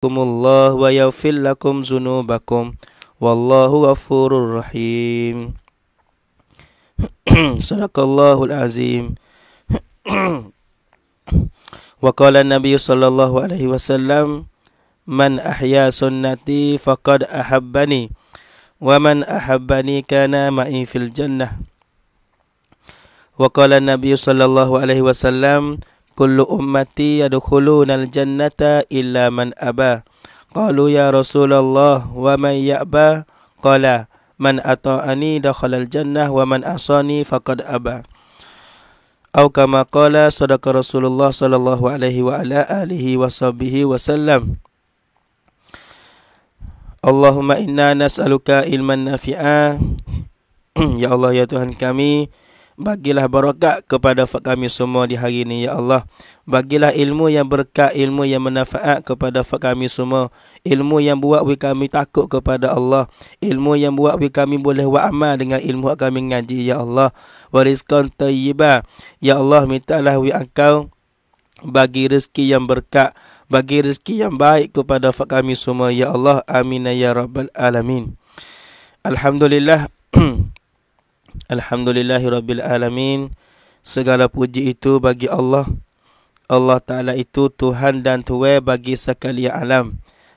يهديكم الله ويغفر لكم ذنوبكم والله غفور رحيم صدق الله العظيم وقال النبي صلى الله عليه وسلم من أحيا سنتي فقد أحبني ومن أحبني كان معي في الجنة وقال النبي صلى الله عليه وسلم kullu ummati yadkhuluna al-jannata illa man aba qalu ya rasulullah wa man ya'ba qala man ata'ani dakhala al-jannah wa man asani faqad aba atau kama qala sadaqa rasulullah sallallahu alaihi wa ala alihi wa sahbihi wa sallam Allahumma inna nas'aluka ilman nafi'a Ya Allah ya Tuhan kami Bagilah barakat kepada kami semua di hari ini, Ya Allah. Bagilah ilmu yang berkat, ilmu yang manfaat kepada kami semua. Ilmu yang buat kami takut kepada Allah. Ilmu yang buat kami boleh beramal dengan ilmu yang kami ngaji, Ya Allah. Warizkan tayyibah. Ya Allah, mintalah wi engkau bagi rezeki yang berkat. Bagi rezeki yang baik kepada kami semua, Ya Allah. Amin, Ya Rabbal Alamin. Alhamdulillah. Alhamdulillahirrabbilalamin Segala puji itu bagi Allah Allah Ta'ala itu Tuhan dan Tuhan bagi sekalian alam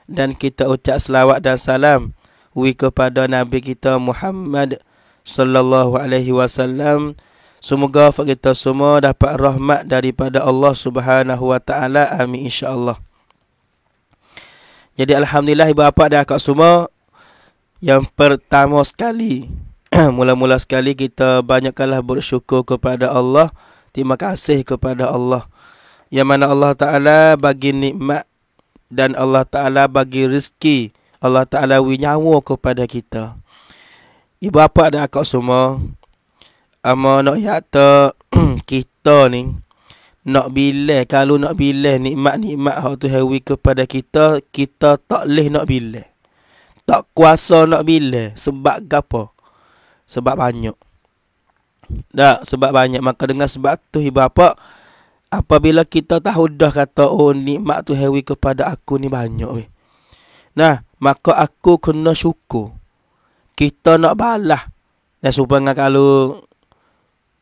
Dan kita ucap selawat dan salam Wi kepada Nabi kita Muhammad Sallallahu Alaihi Wasallam Semoga kita semua dapat rahmat daripada Allah Subhanahu Wa Ta'ala Amin insyaAllah Jadi Alhamdulillah ibu bapa dan akak semua Yang pertama sekali mula-mula sekali kita banyakkanlah bersyukur kepada Allah. Terima kasih kepada Allah. Yang mana Allah Ta'ala bagi nikmat dan Allah Ta'ala bagi rezeki. Allah Ta'ala winyawa kepada kita. Ibu bapa dan akak semua. Ama nak yata kita ni. Nak bila. Kalau nak bila nikmat-nikmat hal tu hewi kepada kita. Kita tak boleh nak bila. Tak kuasa nak bila. Sebab gapo sebab banyak. Tak, sebab banyak maka dengan sebab tu ibu apa? Apabila kita tahu dah kata oh nikmat tu hewi kepada aku ni banyak weh. Nah, maka aku kena syukur. Kita nak balas. Dan supaya kalau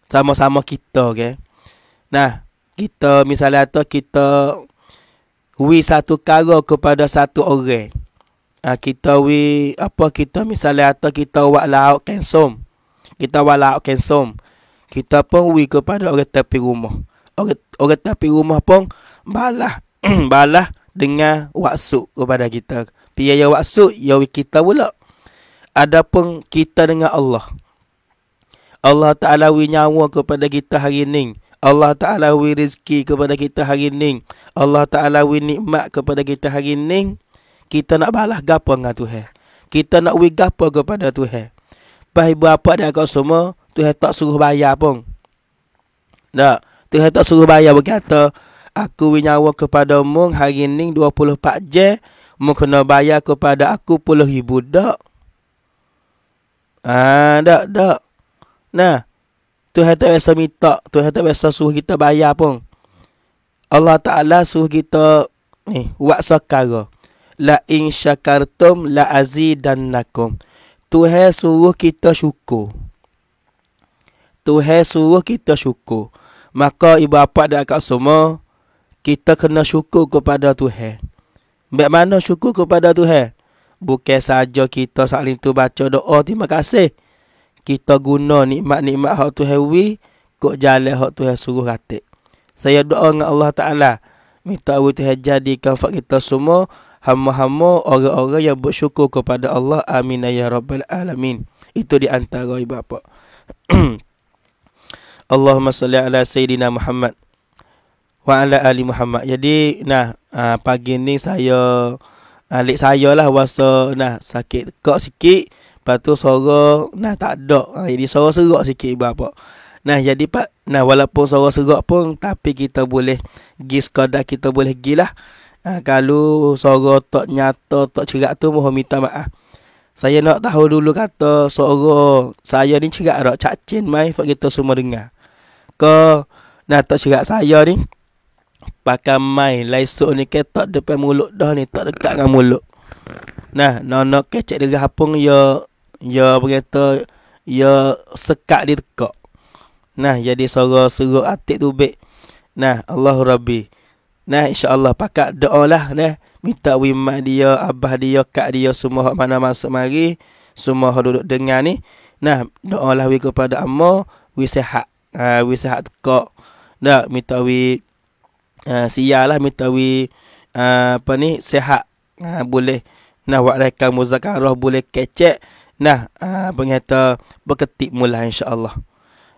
sama-sama kita ke. Okay? Nah, kita misalnya tu kita wi satu kara kepada satu orang uh, kita we apa kita misalnya atau kita buat lauk kensom. Kita buat lauk kensom. Kita pun we kepada orang tepi rumah. Orang orang tepi rumah pun balah balah dengan waksu kepada kita. Piye ya waksu ya kita pula. Adapun kita dengan Allah. Allah Taala we nyawa kepada kita hari ini. Allah Ta'ala wi rezeki kepada kita hari ini. Allah Ta'ala wi nikmat kepada kita hari ini. Kita nak balas gapa dengan Tuhan. Kita nak wi gapa kepada Tuhan. Baik berapa dan kau semua, Tuhan tak suruh bayar pun. Tak. Tuhan tak suruh bayar berkata, aku wi nyawa kepada mu hari ni 24 je, mu kena bayar kepada aku puluh ribu tak. Ah, tak, tak. Nah, Tuhan tak biasa minta, Tuhan tak biasa suruh kita bayar pun. Allah Ta'ala suruh kita ni, buat sekarang la in syakartum la azidannakum. Tuhan suruh kita syukur. Tuhan suruh kita syukur. Maka ibu bapa dan akak semua kita kena syukur kepada Tuhan. Baik mana syukur kepada Tuhan? Bukan saja kita saling tu baca doa terima kasih. Kita guna nikmat-nikmat hak Tuhan wi kok jalan hak Tuhan suruh hati Saya doa dengan Allah Taala minta Tuhan jadikan fak kita semua hamba-hamba orang-orang yang bersyukur kepada Allah amin ya rabbal alamin itu di antara ibu bapa Allahumma salli ala sayyidina Muhammad wa ala ali Muhammad jadi nah ah, pagi ni saya alik ah, saya lah wasa nah sakit kok sikit lepas tu suara nah tak ada ah, jadi suara serak sikit ibu bapa Nah jadi pak, nah walaupun suara serak pun tapi kita boleh gi sekadar kita boleh gi Ha, kalau suara tak nyata, tak cerak tu, mohon minta maaf. Saya nak tahu dulu kata suara saya ni cerak tak? Cacin mai, sebab kita semua dengar. Ke, nah, tak cerak saya ni, pakai mai, laisuk ni ke tak depan mulut dah ni, tak dekat dengan mulut. Nah, nono kecek dia hapung, ya, ya berkata, ya sekat dia tekak. Nah, jadi suara suruh atik tu baik. Nah, Allah Rabbi. Nah insyaAllah pakat doa lah nah. Minta wimak dia, abah dia, kak dia Semua orang mana masuk mari Semua orang duduk dengar ni Nah doa lah we kepada amma We sehat ha, uh, sehat kok Nah minta we uh, ah, Siar lah minta we uh, ah, Apa ni sehat ha, uh, Boleh Nah buat rekam muzakarah Boleh kecek Nah ha, ah, uh, Pengata Berketik mula insyaAllah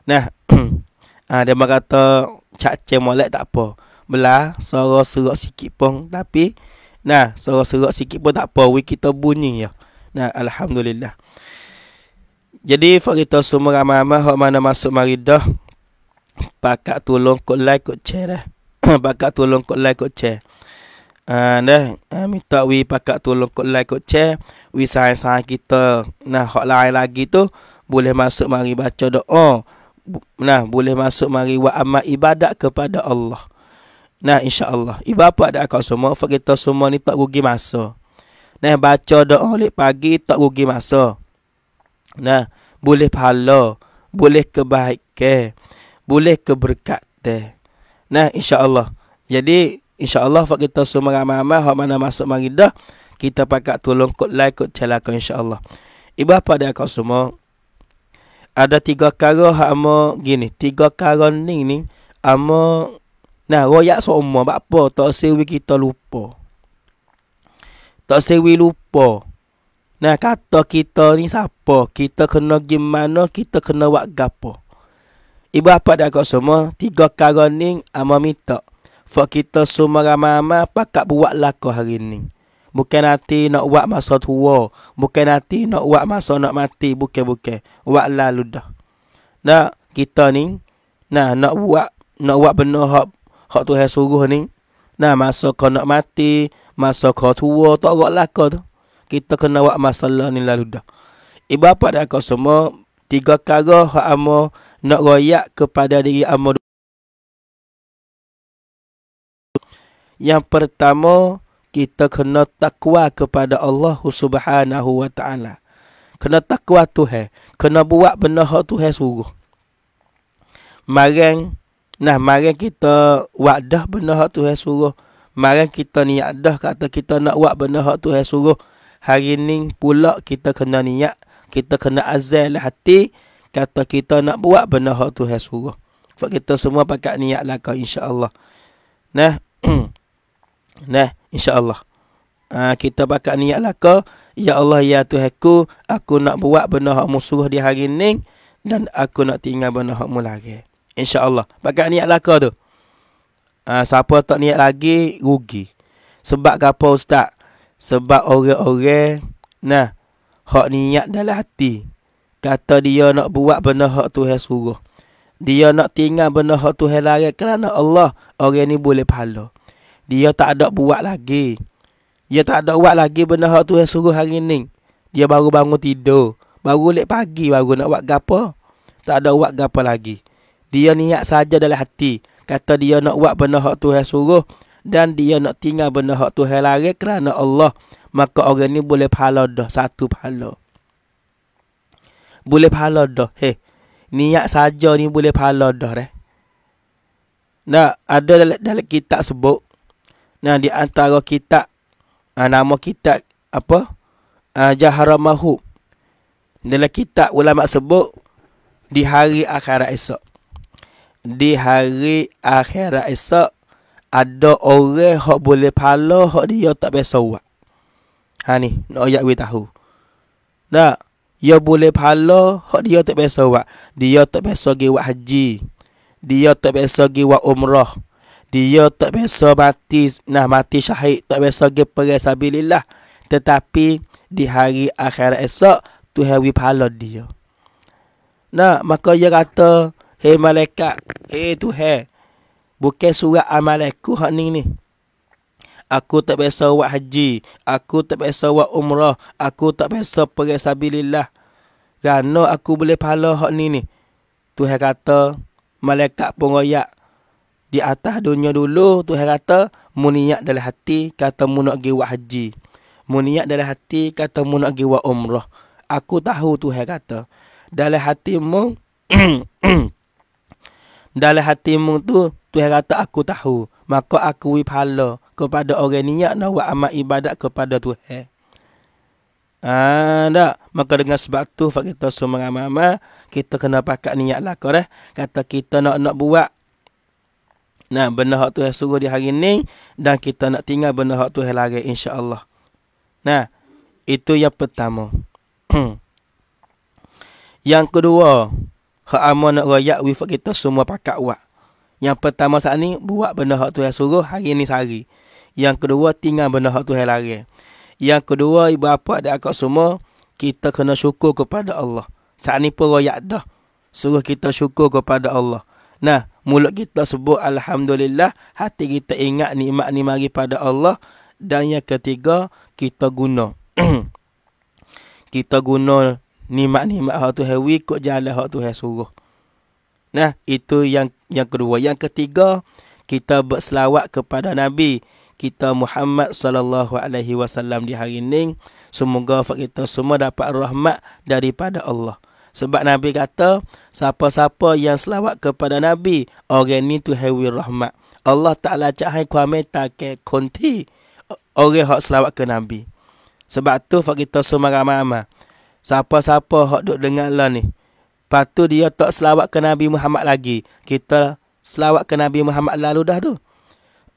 Nah ha, uh, Dia berkata Cak cek tak apa belah suara serak sikit pun tapi nah suara serak sikit pun tak apa we kita bunyi ya nah alhamdulillah jadi fakta semua ramai-ramai hok mana masuk mari dah pakak tolong kok like kok share pakak tolong kok like kok share Uh, nah, uh, ah, minta we pakak tolong kot like kot share We sayang-sayang kita Nah, hak lain lagi tu Boleh masuk mari baca doa Bu- Nah, boleh masuk mari Wa amat ibadat kepada Allah Nah insyaAllah Ibu apa ada akal semua Fak kita semua ni tak rugi masa Nah baca doa oleh pagi tak rugi masa Nah boleh pahala Boleh kebaikan Boleh keberkatan Nah insyaAllah Jadi insyaAllah Fak kita semua ramai-ramai Hak mana masuk mari Kita pakai tolong kot like kot celaka insyaAllah Ibu apa ada akal semua Ada tiga kara hak amo gini Tiga kara ni ni Amo Nah, royak semua. Sebab apa? Tak sewi kita lupa. Tak sewi lupa. Nah, kata kita ni siapa? Kita kena gimana? Kita kena buat gapo? Ibu apa dah kau semua? Tiga kara ni sama minta. Fak kita semua ramai-ramai pakat buat lakuh hari ni. Bukan nanti nak buat masa tua. Bukan nanti nak buat masa nak mati. Bukan-bukan. Buat lalu dah. Nah, kita ni nah, nak buat nak buat benar-benar hak Tuhan suruh ni. Nah, masa kau nak mati, masa kau tua, tak agak laka tu. Kita kena buat masalah ni lalu dah. Ibu bapa dan kau semua, tiga kara hak amo nak royak kepada diri amo. Yang pertama, kita kena takwa kepada Allah Subhanahu wa taala. Kena takwa Tuhan, kena buat benda hak Tuhan suruh. Mareng Nah, mari kita wadah benda hak Tuhan suruh. Mari kita niat dah kata kita nak buat benda hak Tuhan suruh. Hari ni pula kita kena niat. Kita kena azal lah hati. Kata kita nak buat benda hak Tuhan suruh. Sebab kita semua pakai niat lah kau Allah. Nah. nah, insyaAllah. Ha, kita pakai niat lah kau. Ya Allah, ya Tuhanku, Aku nak buat benda hak suruh di hari ni. Dan aku nak tinggal benda hak mulai. InsyaAllah Pakai niat laka tu ha, Siapa tak niat lagi Rugi Sebab apa ustaz Sebab orang-orang Nah Hak niat dalam hati Kata dia nak buat benda hak tu yang suruh Dia nak tinggal benda hak tu yang lari Kerana Allah Orang ni boleh pahala Dia tak ada buat lagi Dia tak ada buat lagi benda hak tu yang suruh hari ni Dia baru bangun tidur Baru lep pagi baru nak buat gapa Tak ada buat gapa lagi dia niat saja dalam hati. Kata dia nak buat benda hak Tuhan suruh dan dia nak tinggal benda hak Tuhan larang kerana Allah. Maka orang ni boleh pahala dah satu pahala. Boleh pahala dah. Hei. Niat saja ni boleh pahala dah eh. Nah, ada dalam, dalam kitab sebut. Nah, di antara kitab uh, nama kitab apa? Uh, ah, Jahara Mahu. Dalam kitab ulama sebut di hari akhirat esok di hari akhirat esok ada orang hok boleh pala hok dia tak biasa buat. Ha ni, nak no, ayat we tahu. Dak, dia ya boleh pala hok dia tak biasa buat. Dia tak biasa pergi buat haji. Dia tak biasa pergi buat umrah. Dia tak biasa mati nah mati syahid, tak biasa pergi perang sabilillah. Tetapi di hari akhirat esok Tuhan we pala dia. Nah, maka dia kata Hei malaikat. Hei Tuhan. Bukan surat amal aku ni ni. Aku tak biasa buat haji. Aku tak biasa buat umrah. Aku tak biasa pergi sabilillah. Kerana aku boleh pahala hak ni ni. Tuhan kata. Malaikat pun royak. Di atas dunia dulu. Tuhan kata. Muniak dalam hati. Kata mu nak pergi haji. Muniak dalam hati. Kata mu nak pergi umrah. Aku tahu Tuhan kata. Dalam hatimu dalam hatimu tu Tuhan kata aku tahu maka aku pahala kepada orang niat nak buat amal ibadat kepada Tuhan ada ha, maka dengan sebab tu fak kita semua mama kita kena pakat niat lah kau eh. kata kita nak nak buat nah benda hak Tuhan suruh di hari ni dan kita nak tinggal benda hak Tuhan lagi insya Allah. nah itu yang pertama yang kedua hak amanah nak rayak wifat kita semua pakat buat. Yang pertama saat ni, buat benda hak Tuhan suruh hari ni sehari. Yang kedua, tinggal benda hak Tuhan lari. Yang kedua, ibu bapa dan akak semua, kita kena syukur kepada Allah. Saat ni pun rayak dah. Suruh kita syukur kepada Allah. Nah, mulut kita sebut Alhamdulillah, hati kita ingat nikmat ni mari pada Allah. Dan yang ketiga, kita guna. kita guna nikmat-nikmat hak tu wi ikut jalan hak Tuhan suruh. Nah, itu yang yang kedua. Yang ketiga, kita berselawat kepada Nabi kita Muhammad sallallahu alaihi wasallam di hari ini semoga kita semua dapat rahmat daripada Allah. Sebab Nabi kata, siapa-siapa yang selawat kepada Nabi, orang ni tu hewi rahmat. Allah Ta'ala cahai kuamai ke konti orang hak selawat ke Nabi. Sebab tu kita semua ramai-ramai siapa-siapa hok duk dengar lah ni. Patu dia tak selawat ke Nabi Muhammad lagi. Kita selawat ke Nabi Muhammad lalu dah tu.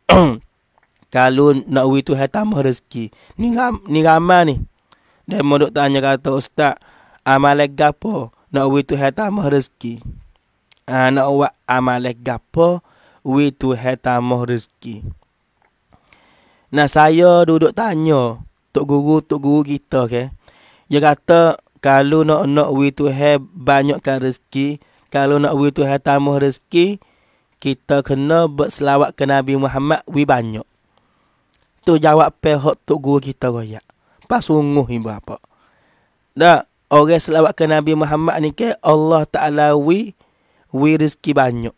Kalau nak wui tu hai tambah rezeki. Ni ram, ni ramai ni. Dia mau duk tanya kata ustaz, amalek gapo nak wui tu hai tambah rezeki. Ah ha, nak buat amalek gapo wui tu hai tambah rezeki. Nah saya duduk tanya tok guru tok guru kita Okay? Dia kata kalau nak nak we to have banyakkan rezeki, kalau nak we to have tamu rezeki, kita kena berselawat ke Nabi Muhammad we banyak. Tu jawab pe tu tok guru kita royak. Pas sungguh ibu apa. Dak, orang selawat ke Nabi Muhammad ni ke Allah Taala we we rezeki banyak.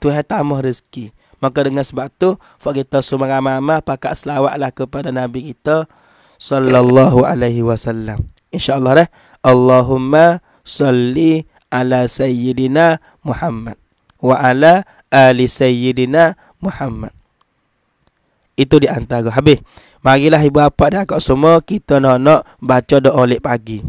Tu hai tamu rezeki. Maka dengan sebab tu, fak kita semua ramai-ramai pakat selawatlah kepada Nabi kita sallallahu alaihi wasallam insyaallah eh Allahumma salli ala sayyidina Muhammad wa ala ali sayyidina Muhammad itu di antara habis marilah ibu bapa dan akak semua kita nak nak baca doa oleh pagi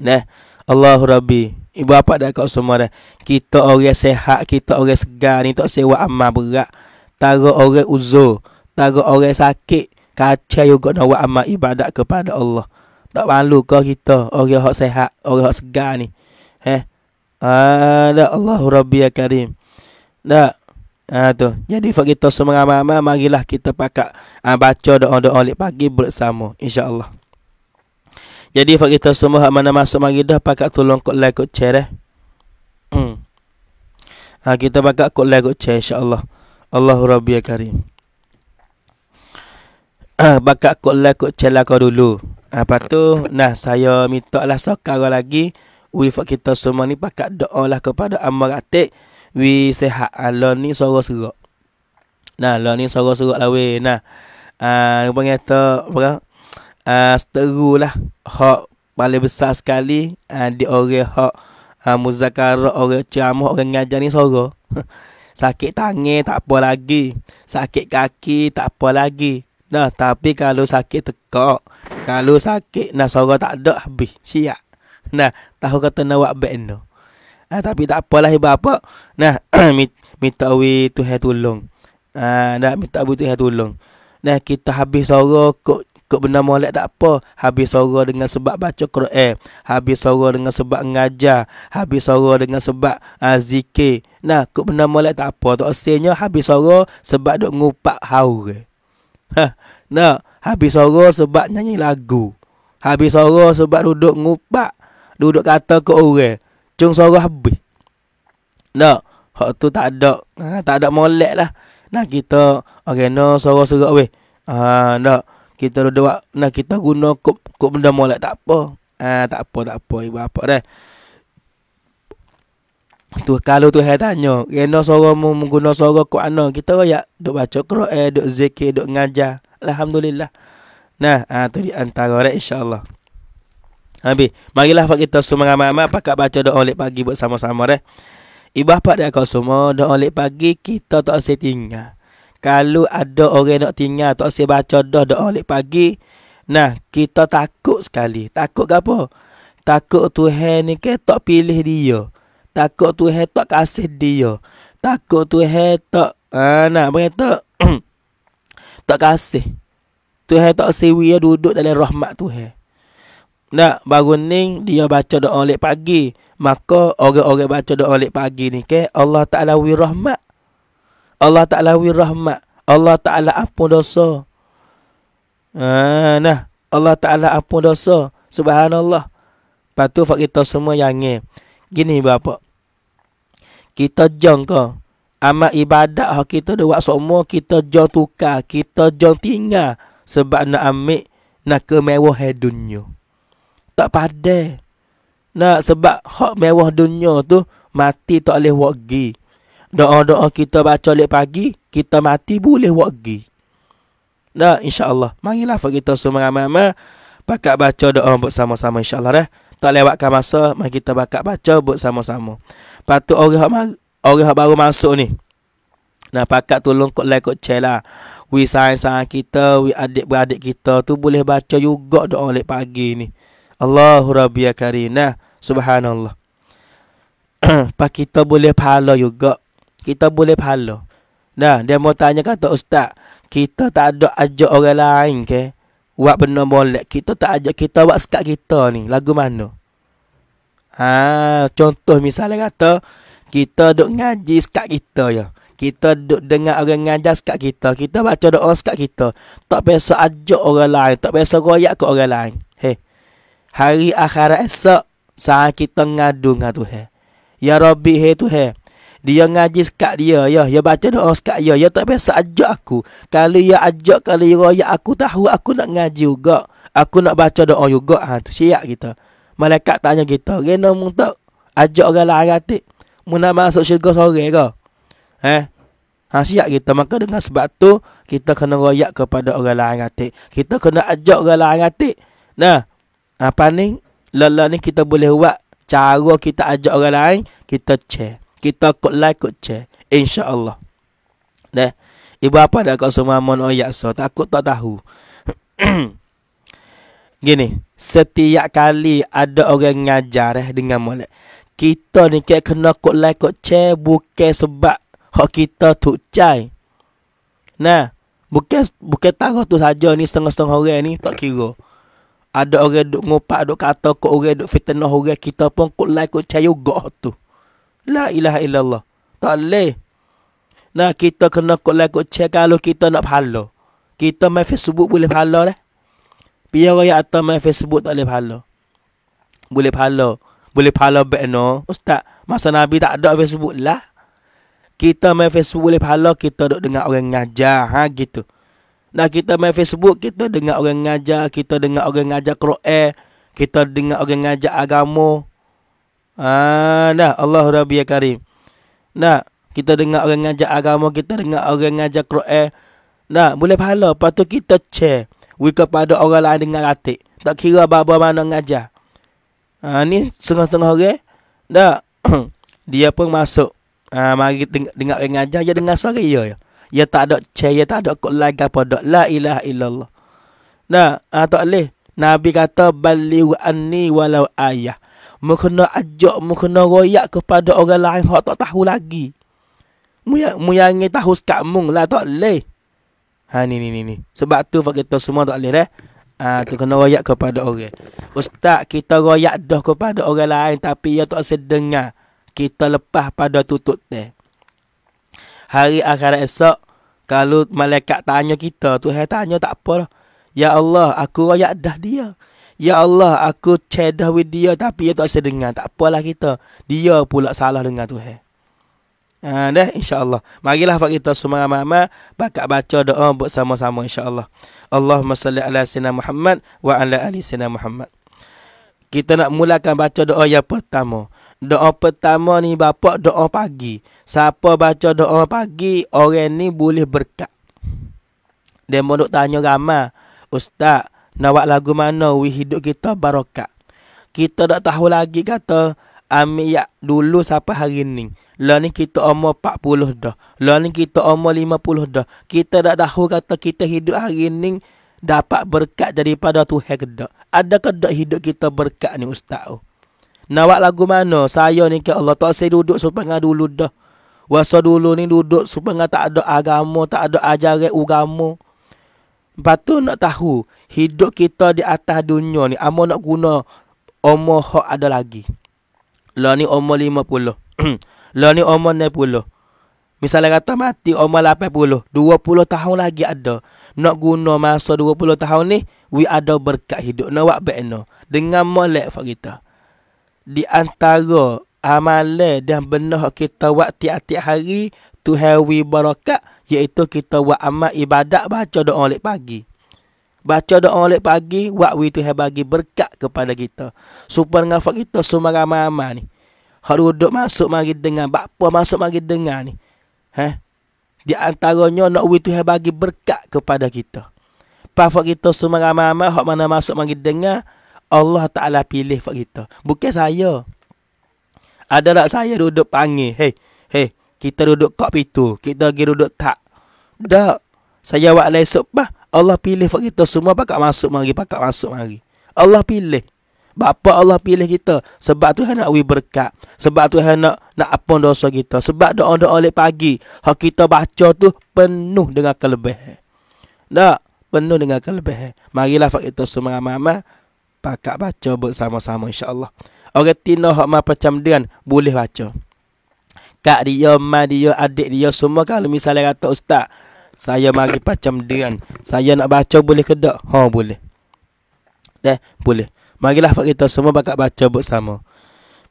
nah Allahu rabbi ibu bapa dan akak semua dah kita orang sehat kita orang segar ni tak sewa amal berat taruh orang uzur taruh orang sakit kaca juga nak buat amal ibadat kepada Allah tak malu ke kita orang yang sehat orang yang segar ni eh ada Allah Rabbia Karim dak ah ha, tu jadi fak kita semua mama marilah kita pakak ha, baca doa-doa lek pagi bersama Insya Allah. jadi fak kita semua hak mana masuk mari dah pakak tolong kok like kok share eh hmm. ha, kita pakak kok like kok share Allah. Allahu Rabbia Karim Ah, bakat kot lah kot celah kau dulu. Ah, lepas tu, nah saya minta lah sokar lagi. Wih, kita semua ni bakat doa lah kepada Amar Atik. Wi sehat Allah ni sorok serok. Nah, Allah ni sorok serok lah weh. Nah, ah, apa kata, apa Ah, seteru lah. Hak paling besar sekali ah, di orang hak ah, muzakarah, orang ciamah, orang ngajar ni sorok. Sakit tangan tak apa lagi. Sakit kaki tak apa lagi. Nah, tapi kalau sakit tekak, kalau sakit nah suara tak ada habis, siap. Nah, tahu kata nak buat band tu. Nah, tapi tak apalah ibu apa. Nah, minta wi tu hai tolong. Ah, nak minta wi tu hai tolong. Nah, kita habis suara kok kok benda molek tak apa. Habis suara dengan sebab baca Quran, eh. habis suara dengan sebab ngajar, habis suara dengan sebab uh, zikir. Nah, kok benda molek tak apa. Tak usahnya habis suara sebab dok ngupak haure. Eh. no Habis sorok sebab nyanyi lagu Habis sorok sebab duduk ngupak Duduk kata ke orang Cung sorok habis no Hak tu tak ada ha, Tak ada molek lah Nah kita Okay no sorok serak weh Ah ha, Nak Kita duduk nah kita guna kup Kup benda molek tak apa Ah ha, Tak apa tak apa Ibu apa dah tu kalau tu saya tanya kena suara mu guna suara ku ana kita ya dok baca Quran dok zikir dok ngajar alhamdulillah nah ah tu di antara orang insyaallah Abi, marilah pak kita semua ramai-ramai pakak baca doa oleh pagi buat sama-sama re. ibah pak dia kau semua doa oleh pagi kita tak usah tinggal kalau ada orang nak tinggal tak usah baca doa doa oleh pagi nah kita takut sekali takut gapo? takut tuhan ni ke tak pilih dia takut tu tak kasih dia. Takut tu tak anak ha, berkata tak kasih. Tu tak sewi ya duduk dalam rahmat tu Nak bangun ni dia baca doa lek pagi. Maka orang-orang baca doa lek pagi ni ke Allah Taala wi rahmat. Allah Taala wi rahmat. Allah Taala apa dosa. ah nah Allah Taala apa dosa. Subhanallah. Patu fak kita semua yang ni. Gini bapak kita jang ke amal ibadat hak kita dah buat semua kita jang tukar kita jang tinggal sebab nak ambil nak kemewahan dunia tak padai nak sebab hak mewah dunia tu mati tak boleh wagi doa-doa kita baca lek pagi kita mati boleh wagi nah insyaallah marilah fak kita semua ramai-ramai pakat baca doa bersama-sama insyaallah dah tak lewatkan masa mari kita bakat baca bersama-sama patut orang orang hak baru masuk ni. nak pakat tolong kok like kok share lah. We sayang-sayang kita, we adik-beradik kita tu boleh baca juga doa lek pagi ni. Allahu rabbi ya karinah. Subhanallah. Pak kita boleh pahala juga. Kita boleh pahala. Nah, dia mau tanya kata ustaz, kita tak ada ajak orang lain ke? Buat benda boleh. Kita tak ajak kita buat sekat kita ni. Lagu mana? Ha, contoh misalnya kata kita duk ngaji sekat kita ya. Kita duk dengar orang ngajar sekat kita. Kita baca doa sekat kita. Tak biasa ajak orang lain. Tak biasa royak ke orang lain. Hei. Hari akhirat esok. Saat kita ngadu dengan tu. Ya Rabbi hei tu hei. Dia ngaji sekat dia. Ya, ya baca doa sekat dia. Ya tak biasa ajak aku. Kalau dia ya ajak. Kalau ya royak aku tahu. Aku nak ngaji juga. Aku nak baca doa juga. Ha, tu siap kita. Malaikat tanya kita. Rena mung tak ajak orang lain ratik. Mung nak masuk syurga sore ke? Eh? Ha, siap kita. Maka dengan sebab tu, kita kena royak kepada orang lain ratik. Kita kena ajak orang lain ratik. Nah, apa ni? Lala ni kita boleh buat cara kita ajak orang lain, kita share. Kita kot like, kot share. InsyaAllah. Nah, ibu apa dah kau semua mohon oyak so. Takut tak tahu. Gini setiap kali ada orang ngajar eh, dengan molek. Kita ni kena kena kot lai kot che bukan sebab hak kita tu cai. Nah, bukan bukan tahu tu saja ni setengah-setengah orang ni tak kira. Ada orang duk ngopak duk kata kot orang duk fitnah orang kita pun kot lai kot che juga tu. La ilaha illallah. Tak leh. Nah, kita kena kot lai kot che kalau kita nak pahala. Kita main Facebook boleh pahala dah. Eh. Biar raya atas main Facebook tak boleh pahala. Boleh pahala. Boleh pahala baik no. Ustaz, masa Nabi tak ada Facebook lah. Kita main Facebook boleh pahala, kita duduk dengar orang ngajar. Ha, gitu. Nah kita main Facebook, kita dengar orang ngajar. Kita dengar orang ngajar Quran. Kita dengar orang ngajar agama. Ha, nah, Allah Rabbi ya Karim. Nah, kita dengar orang ngajar agama. Kita dengar orang ngajar Quran. Nah, boleh pahala. Lepas tu kita check we kepada orang lain dengan ratik. Tak kira apa-apa mana ngajar. Ha, ni setengah-setengah orang. Dah. dia pun masuk. Ha, mari dengar orang ngajar. Dia dengar suara ya. Dia tak ada cek. Dia tak ada kot lagi apa. Tak. La ilaha illallah. Dah. Ha, tak boleh. Nabi kata. Baliru anni walau ayah. Mukhna ajak. Mukhna royak kepada orang lain. Hak tak tahu lagi. Mu yang, mu yang tahu sekat mung lah. Tak boleh. Ha ni ni ni ni. Sebab tu kita semua tak boleh eh. Ah ha, tu kena royak kepada orang. Ustaz kita royak dah kepada orang lain tapi ia tak sedengar. Kita lepas pada tutup teh. Hari akhir esok kalau malaikat tanya kita tu hai tanya tak apa lah. Ya Allah aku royak dah dia. Ya Allah aku cedah with dia tapi ia tak sedengar. Tak apalah kita. Dia pula salah dengar tu hai. Ha dah insya-Allah. Marilah buat kita semua mama bakat baca doa buat sama-sama insya-Allah. Allahumma salli ala sayyidina Muhammad wa ala ali sayyidina Muhammad. Kita nak mulakan baca doa yang pertama. Doa pertama ni bapak doa pagi. Siapa baca doa pagi, orang ni boleh berkat. Dia mau tanya gama, Ustaz, nak buat lagu mana we hidup kita barokat? Kita tak tahu lagi kata ambil yak dulu sampai hari ni. Lah ni kita umur 40 dah. Lah ni kita umur 50 dah. Kita dah tahu kata kita hidup hari ni dapat berkat daripada tu ke dah. Ada ke dak hidup kita berkat ni ustaz tu? Nawak lagu mana? Saya ni ke Allah tak saya duduk supaya dulu dah. Wasa dulu ni duduk supaya tak ada agama, tak ada ajaran agama. Batu nak tahu hidup kita di atas dunia ni amo nak guna umur hak ada lagi. Lah ni umur lima puluh. lah ni umur ni puluh. Misalnya kata mati umur lapan puluh. Dua puluh tahun lagi ada. Nak guna masa dua puluh tahun ni. We ada berkat hidup. Nak buat baik Dengan molek for kita. Di antara amalan dan benar kita buat tiap-tiap hari. To have we berkat. Iaitu kita buat amal ibadat baca doa oleh pagi. Baca doa oleh pagi, waktu itu yang bagi berkat kepada kita. Supaya dengan fak kita semua ramai-ramai ni. Harus duduk masuk mari dengan Bapa masuk mari dengan ni. Ha? Di antaranya nak itu yang bagi berkat kepada kita. Pada kita semua ramai-ramai, hak mana masuk mari dengan Allah Ta'ala pilih fak kita. Bukan saya. Ada tak saya duduk panggil. Hei, hei. Kita duduk kok itu. Kita pergi duduk tak. Tak. Saya buat lesup bah. Allah pilih buat kita semua pakak masuk mari, pakak masuk mari. Allah pilih. Bapa Allah pilih kita. Sebab Tuhan nak we berkat. Sebab Tuhan nak nak apa dosa kita. Sebab doa-doa oleh pagi. Hak kita baca tu penuh dengan kelebihan. Tak? Penuh dengan kelebihan. Marilah buat kita semua mama, ramai Pakat baca bersama-sama insya Allah. Orang tino hak macam dengan boleh baca. Kak dia, ma dia, adik dia semua kalau misalnya kata ustaz. Saya mari macam dia kan. Saya nak baca boleh ke tak? Ha boleh. Dah, eh, boleh. Marilah kita semua bakat baca bersama.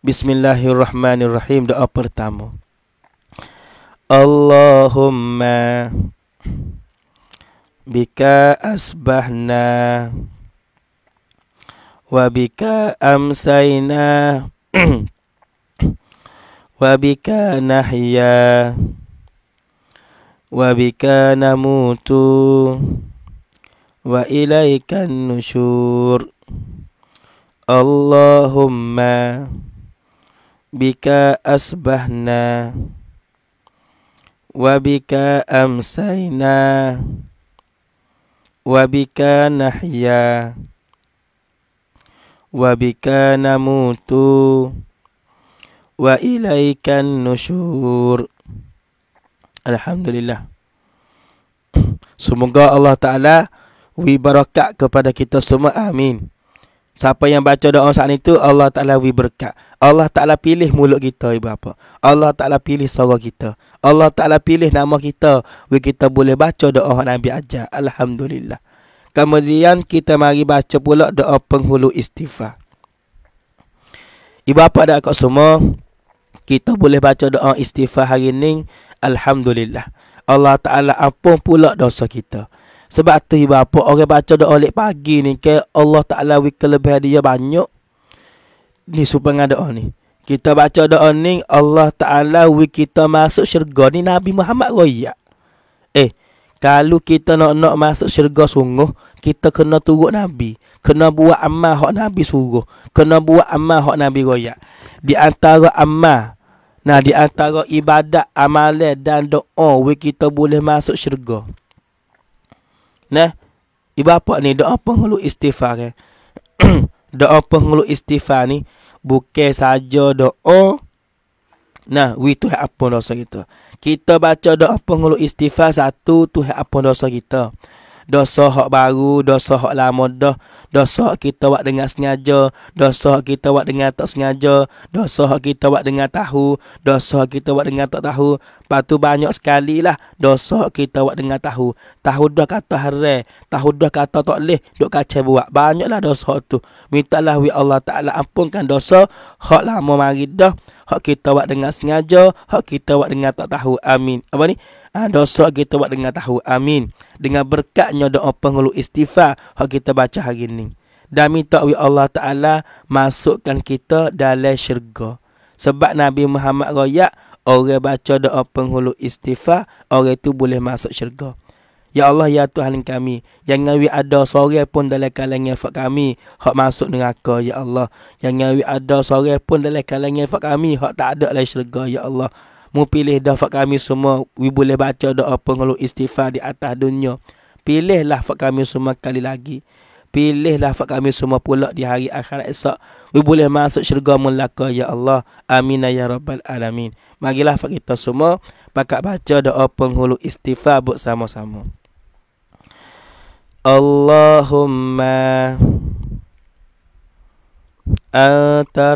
Bismillahirrahmanirrahim. Doa pertama. Allahumma bika asbahna wa bika amsayna wa bika nahya. وَبِكَ نَمُوتُ وَإِلَيْكَ النُّشُورُ اللَّهُمَّ بِكَ أَصْبَحْنَا وَبِكَ أَمْسَيْنَا وَبِكَ نَحْيَا وَبِكَ نَمُوتُ وَإِلَيْكَ النُّشُورُ Alhamdulillah Semoga Allah Ta'ala Wibarakat kepada kita semua Amin Siapa yang baca doa saat itu Allah Ta'ala wibarakat Allah Ta'ala pilih mulut kita ibu apa Allah Ta'ala pilih suara kita Allah Ta'ala pilih nama kita Wih kita boleh baca doa Nabi Ajar Alhamdulillah Kemudian kita mari baca pula doa penghulu istighfar Ibu apa ada kat semua Kita boleh baca doa istighfar hari ini Alhamdulillah. Allah Ta'ala ampun pula dosa kita. Sebab tu ibu apa orang baca doa oleh pagi ni ke Allah Ta'ala wik kelebihan dia banyak. Ni supaya dengan doa ni. Kita baca doa ni Allah Ta'ala wik kita masuk syurga ni Nabi Muhammad Raya. Eh, kalau kita nak-nak masuk syurga sungguh, kita kena turut Nabi. Kena buat amal hak Nabi suruh. Kena buat amal hak Nabi Raya. Di antara amal Nah di antara ibadat amalan dan doa we kita boleh masuk syurga. Nah ibu apa ni doa penghulu istighfar eh? doa penghulu istighfar ni bukan saja doa Nah, we tu apa dosa kita. Kita baca doa penghulu istighfar satu tu apa dosa kita dosa hak baru, dosa hak lama dah, dosa kita buat dengan sengaja, dosa kita buat dengan tak sengaja, dosa hak kita buat dengan tahu, dosa kita buat dengan tak tahu. Patu banyak sekali lah dosa kita buat dengan tahu. Tahu dah kata hare, tahu dah kata tak leh, duk kacau buat. Banyaklah dosa hak tu. Mintalah wi Allah Taala ampunkan dosa hak lama mari dah, hak kita buat dengan sengaja, hak kita buat dengan tak tahu. Amin. Apa ni? Ha, dosa kita buat dengan tahu. Amin. Dengan berkatnya doa pengeluh istighfar hak kita baca hari ini. Dan minta oleh Allah Ta'ala masukkan kita dalam syurga. Sebab Nabi Muhammad Raya, orang baca doa penghulu istighfar, orang itu boleh masuk syurga. Ya Allah, Ya Tuhan kami, yang awi ada sore pun dalam kalangan efek kami, hak masuk neraka, Ya Allah. Yang awi ada sore pun dalam kalangan efek kami, hak tak ada dalam syurga, Ya Allah. Mu pilih dah fak kami semua We boleh baca doa pengeluh istighfar di atas dunia Pilihlah fak kami semua kali lagi Pilihlah fak kami semua pula di hari akhir esok We boleh masuk syurga melaka ya Allah Amin ya Rabbal Alamin Marilah fak kita semua Pakat baca doa penghulu istighfar buat sama sama Allahumma Anta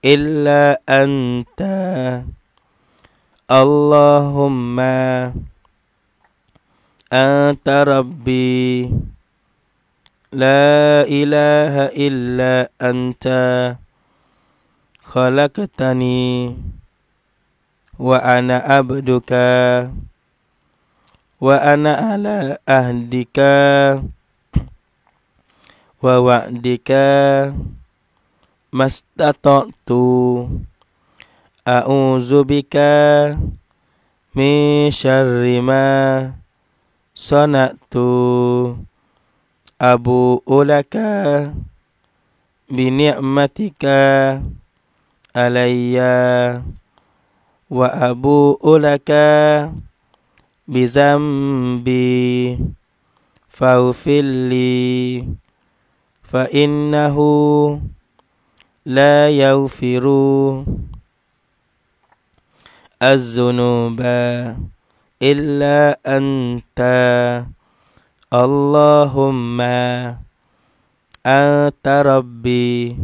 إلا أنت اللهم أنت ربي لا إله إلا أنت خلقتني وأنا عبدك وأنا على أهدك ووعدك mastata'tu a'udzu bika min syarri ma sanatu abu ulaka bi ni'matika alayya wa abu ulaka bi zambi fa'fil li fa innahu لا يغفر الذنوب إلا أنت اللهم أنت ربي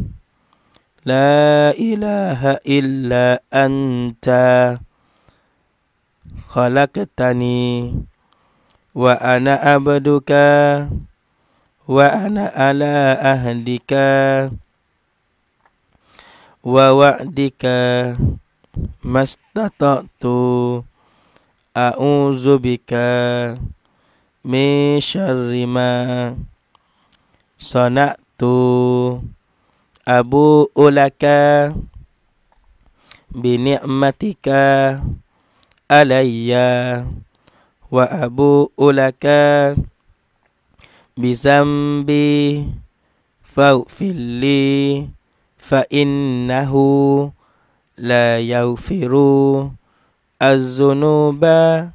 لا إله إلا أنت خلقتني وأنا عبدك وأنا على أهلك wa wa'dika mastata'tu a'udzu bika min syarri ma sana'tu abu ulaka bi ni'matika alayya wa abu ulaka bi zambi fa'fil li فإنه لا يغفر الذنوب إلا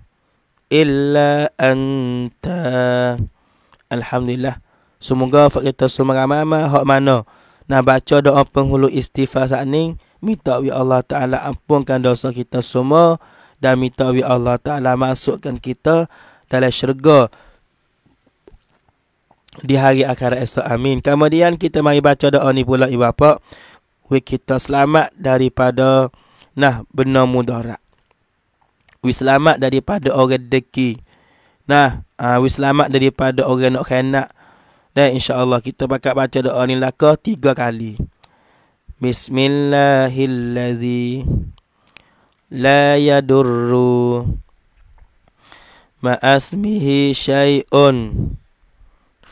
illa anta alhamdulillah. Semoga kita semua ramai-ramai hak mana nak baca doa penghulu istighfar saat ni minta wi Allah taala ampunkan dosa kita semua dan minta wi Allah taala masukkan kita dalam syurga di hari akhirat esok. Amin. Kemudian kita mari baca doa ni pula ibu bapa. We kita selamat daripada nah benda mudarat. We selamat daripada orang deki. Nah, uh, ah, we selamat daripada orang nak khianat. Dan insya kita bakal baca doa ni laka tiga kali. Bismillahillazi la yadurru ma asmihi syai'un.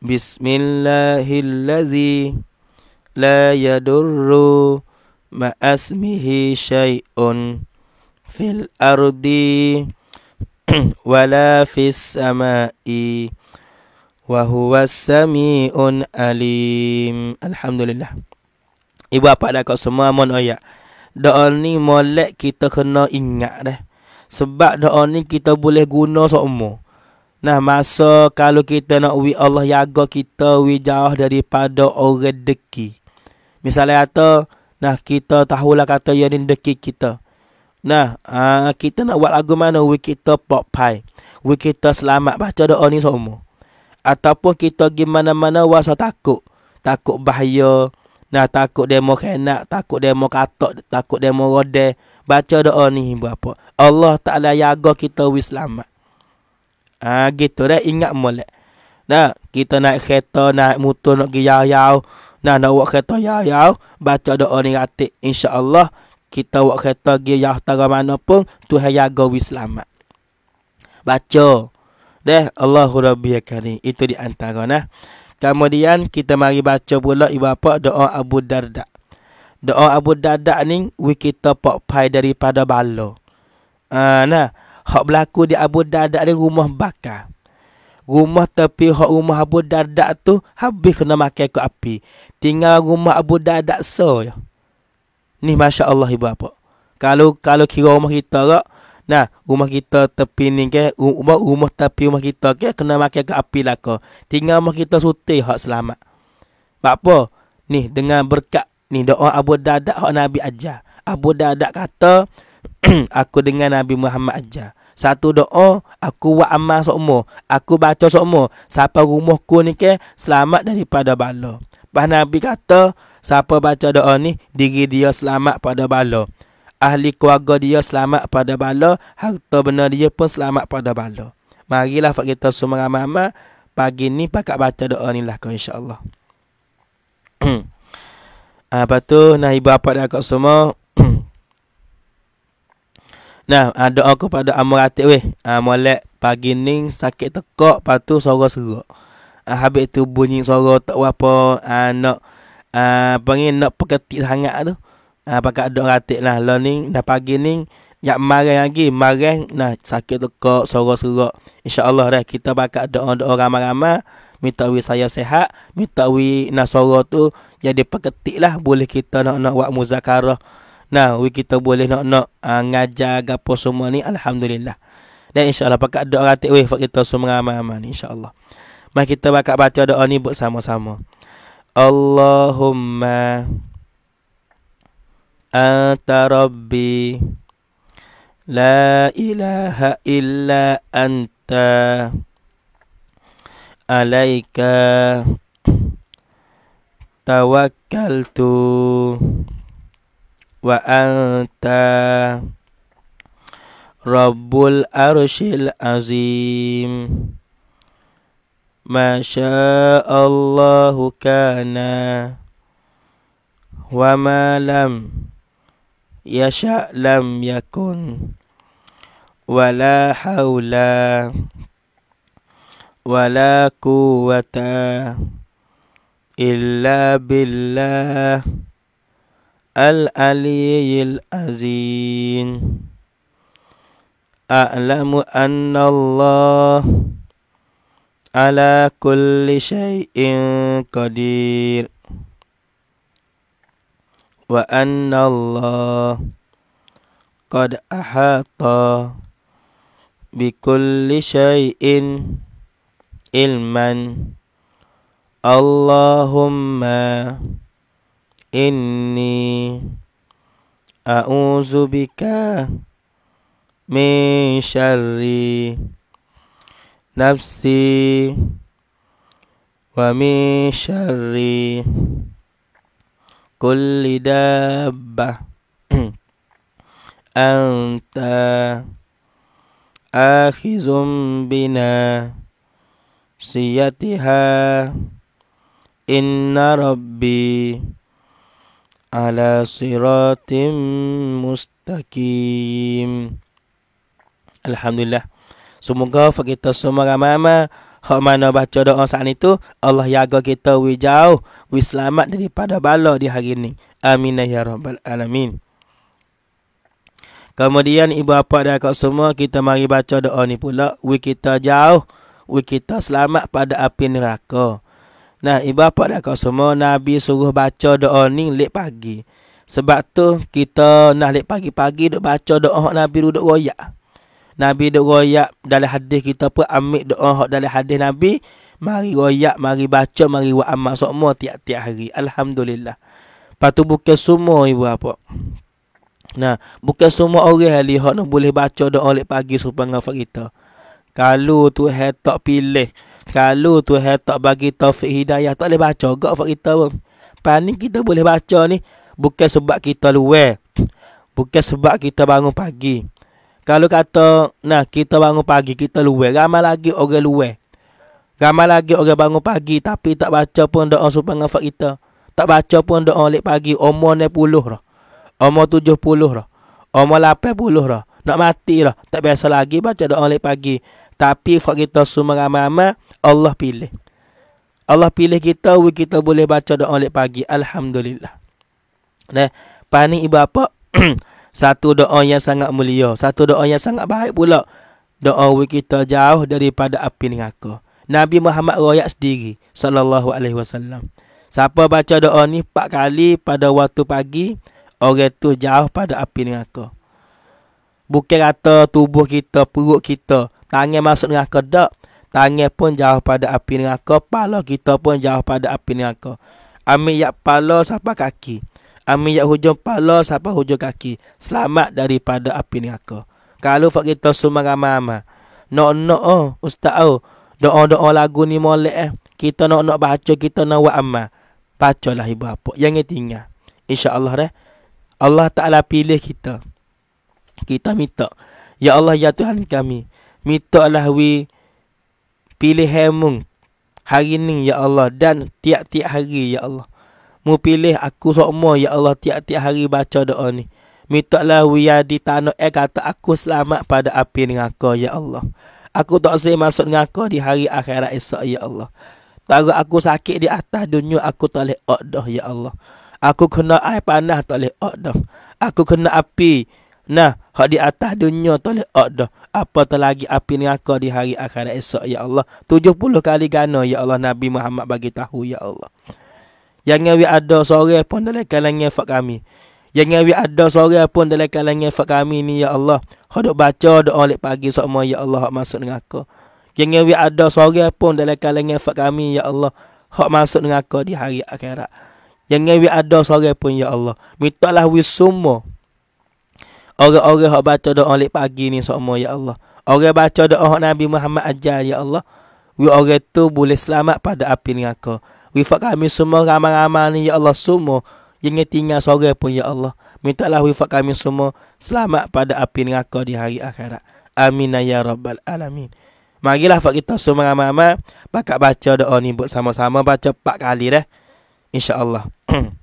Bismillahilladzi la yadurru asmihi syai'un fil ardi wala fis sama'i wa huwa samiun alim alhamdulillah ibu bapa dah kau semua mon oya doa ni molek kita kena ingat deh. sebab doa ni kita boleh guna semua. so Nah masa kalau kita nak wi Allah jaga kita wi jauh daripada orang deki. Misalnya kata nah kita tahu lah kata yang ini deki kita. Nah uh, kita nak buat lagu mana wi kita pop pai. Wi kita selamat baca doa ni semua. Ataupun kita pergi mana-mana wasa takut. Takut bahaya. Nah takut demo kenak, takut demo katok, takut demo rode. Baca doa ni berapa. Allah Taala jaga kita wi selamat. Ha, gitu dah ingat molek. Nah, kita naik kereta, naik motor nak pergi jauh-jauh. Nah, nak buat kereta jauh-jauh, baca doa ni ratik. InsyaAllah, kita buat kereta pergi jauh tara mana pun, Tuhan jaga wis selamat. Baca. Deh, Allahu Rabbi ya Karim. Itu di antara nah. Kemudian kita mari baca pula ibapa doa Abu Darda. Doa Abu Darda ni wi kita pop daripada bala. Ah uh, nah hak berlaku di Abu Darda ada rumah bakar. Rumah tapi hak rumah Abu Darda tu habis kena makan ke api. Tinggal rumah Abu Darda so ya. Ni Masya Allah ibu apa. Kalau kalau kira rumah kita tak. Nah, rumah kita tepi ni ke, rumah, rumah tapi rumah kita ke, kena makan ke api lah ke. Tinggal rumah kita suti hak selamat. Sebab apa? Ni, dengan berkat ni doa Abu Darda hak Nabi aja. Abu Darda kata, aku dengan Nabi Muhammad ajar satu doa oh, aku buat amal sokmo aku baca sokmo siapa rumahku ni ke selamat daripada bala bah nabi kata siapa baca doa ni diri dia selamat pada bala ahli keluarga dia selamat pada bala harta benda dia pun selamat pada bala marilah fak kita semua ramai-ramai pagi ni pakak baca doa ni lah kau insyaallah Apa ah, tu Nah ibu apa dah kat semua Nah, ada ah, aku pada Amor Atik weh. Ah uh, molek pagi ni sakit tekak, patu suara serak. Ah uh, habis tu bunyi suara tak apa ah uh, nak ah uh, pengin nak peketik sangat tu. Ah uh, pakak doa Atik lah. Lah ni dah pagi ni Ya marah lagi Marah Nah sakit tekak Sorok serok InsyaAllah dah Kita bakal doa-doa ramah-ramah Minta we saya sehat Minta we Nah tu Jadi peketik lah Boleh kita nak-nak Buat muzakarah Nah, we kita boleh nak-nak uh, ah, ngajar gapo semua ni alhamdulillah. Dan insya-Allah pakak doa ratik we kita semua ramai-ramai insya-Allah. Mari kita pakak baca doa ni bersama-sama. Allahumma anta rabbi la ilaha illa anta alaika tawakkaltu وأنت رب العرش العظيم ما شاء الله كان وما لم يشأ لم يكن ولا حول ولا قوة إلا بالله الألي الأزين أعلم أن الله على كل شيء قدير وأن الله قد أحاط بكل شيء علما اللهم إني أعوذ بك من شر نفسي ومن شر كل دابة أنت آخذ بنا سيتها إن ربي على Siratim Mustaqim. Alhamdulillah. Semoga for kita semua ramai-ramai Hak mana baca doa saat itu Allah jaga kita wi jauh wi selamat daripada bala di hari ini Amin ya rabbal alamin Kemudian ibu bapa dan kakak semua kita mari baca doa ni pula wi kita jauh wi kita selamat pada api neraka Nah, ibu bapa dah kau semua Nabi suruh baca doa ni lep pagi. Sebab tu kita nak lep pagi-pagi duk baca doa Nabi duduk royak. Nabi duduk royak dalam hadis kita pun ambil doa hok dalam hadis Nabi, mari royak, mari baca, mari buat amal semua tiap-tiap hari. Alhamdulillah. Patu buka semua ibu bapa. Nah, buka semua orang ahli hok nak boleh baca doa lep pagi supaya ngafak kita. Kalau tu hetok pilih kalau tu tak bagi taufik hidayah tak boleh baca gak fak kita pun. Panik kita boleh baca ni bukan sebab kita luar. Bukan sebab kita bangun pagi. Kalau kata nah kita bangun pagi kita luar. Ramai lagi orang luar. Ramai lagi orang bangun pagi tapi tak baca pun doa supaya dengan fak kita. Tak baca pun doa lek pagi umur 90 lah. Umur 70 lah. Umur 80 lah. Nak mati lah. Tak biasa lagi baca doa lek pagi. Tapi kalau kita semua ramai-ramai, Allah pilih. Allah pilih kita, kita boleh baca doa lepas pagi. Alhamdulillah. Nah, pani ibu apa? satu doa yang sangat mulia. Satu doa yang sangat baik pula. Doa kita jauh daripada api neraka. Nabi Muhammad royak sendiri. Sallallahu alaihi wasallam. Siapa baca doa ni empat kali pada waktu pagi, orang tu jauh pada api neraka. Bukan kata tubuh kita, perut kita, Tangan masuk dengan aku tak. Tangan pun jauh pada api dengan aku. Pala kita pun jauh pada api dengan aku. Ambil yak pala sampai kaki. Ambil yak hujung pala sampai hujung kaki. Selamat daripada api dengan aku. Kalau fak kita semua ramai-ramai. Nak-nak oh, ustaz oh. Doa-doa lagu ni molek eh. Kita nak-nak baca, kita nak buat amal. lah ibu apa. Yang ni tinggal. InsyaAllah dah. Allah Ta'ala pilih kita. Kita minta. Ya Allah, Ya Tuhan kami. Mitoklah we pilih kamu hari ini ya Allah dan tiap-tiap hari ya Allah. Mu pilih aku semua ya Allah tiap-tiap hari baca doa ni. Mitoklah we ya di tanah eh kata aku selamat pada api dengan aku ya Allah. Aku tak sih masuk dengan kau di hari akhirat esok ya Allah. Tahu aku sakit di atas dunia aku tak boleh ya Allah. Aku kena air panah tak boleh Aku kena api Nah, hak di atas dunia tu le ada. Apa tu lagi api aku di hari akhirat esok ya Allah. 70 kali gana ya Allah Nabi Muhammad bagi tahu ya Allah. Yang ngawi ada sore pun dalam kalangan fak kami. Yang ngawi ada sore pun dalam kalangan fak kami ni ya Allah. Hak baca doa oleh pagi semua ya Allah hak masuk aku. Yang ngawi ada sore pun dalam kalangan fak kami ya Allah. Hak masuk aku di hari akhirat. Yang ngawi ada sore pun ya Allah. Mintalah wis semua Orang-orang yang baca doa oleh pagi ni semua ya Allah. Orang baca doa oleh Nabi Muhammad ajar ya Allah. We orang tu boleh selamat pada api neraka. Wifat kami semua ramai-ramai ni ya Allah semua. Jangan tinggal seorang pun ya Allah. Mintalah wifat kami semua selamat pada api neraka di hari akhirat. Amin ya rabbal alamin. Marilah fak kita semua ramai-ramai pakak baca doa ni buat sama-sama baca 4 kali dah. Insya-Allah.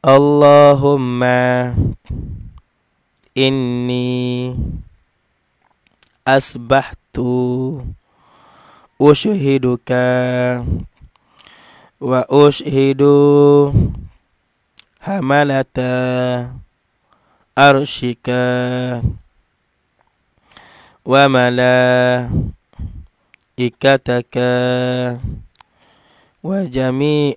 اللهم إني أصبحت أشهدك وأشهد حملة أرشك وملائكتك وجميع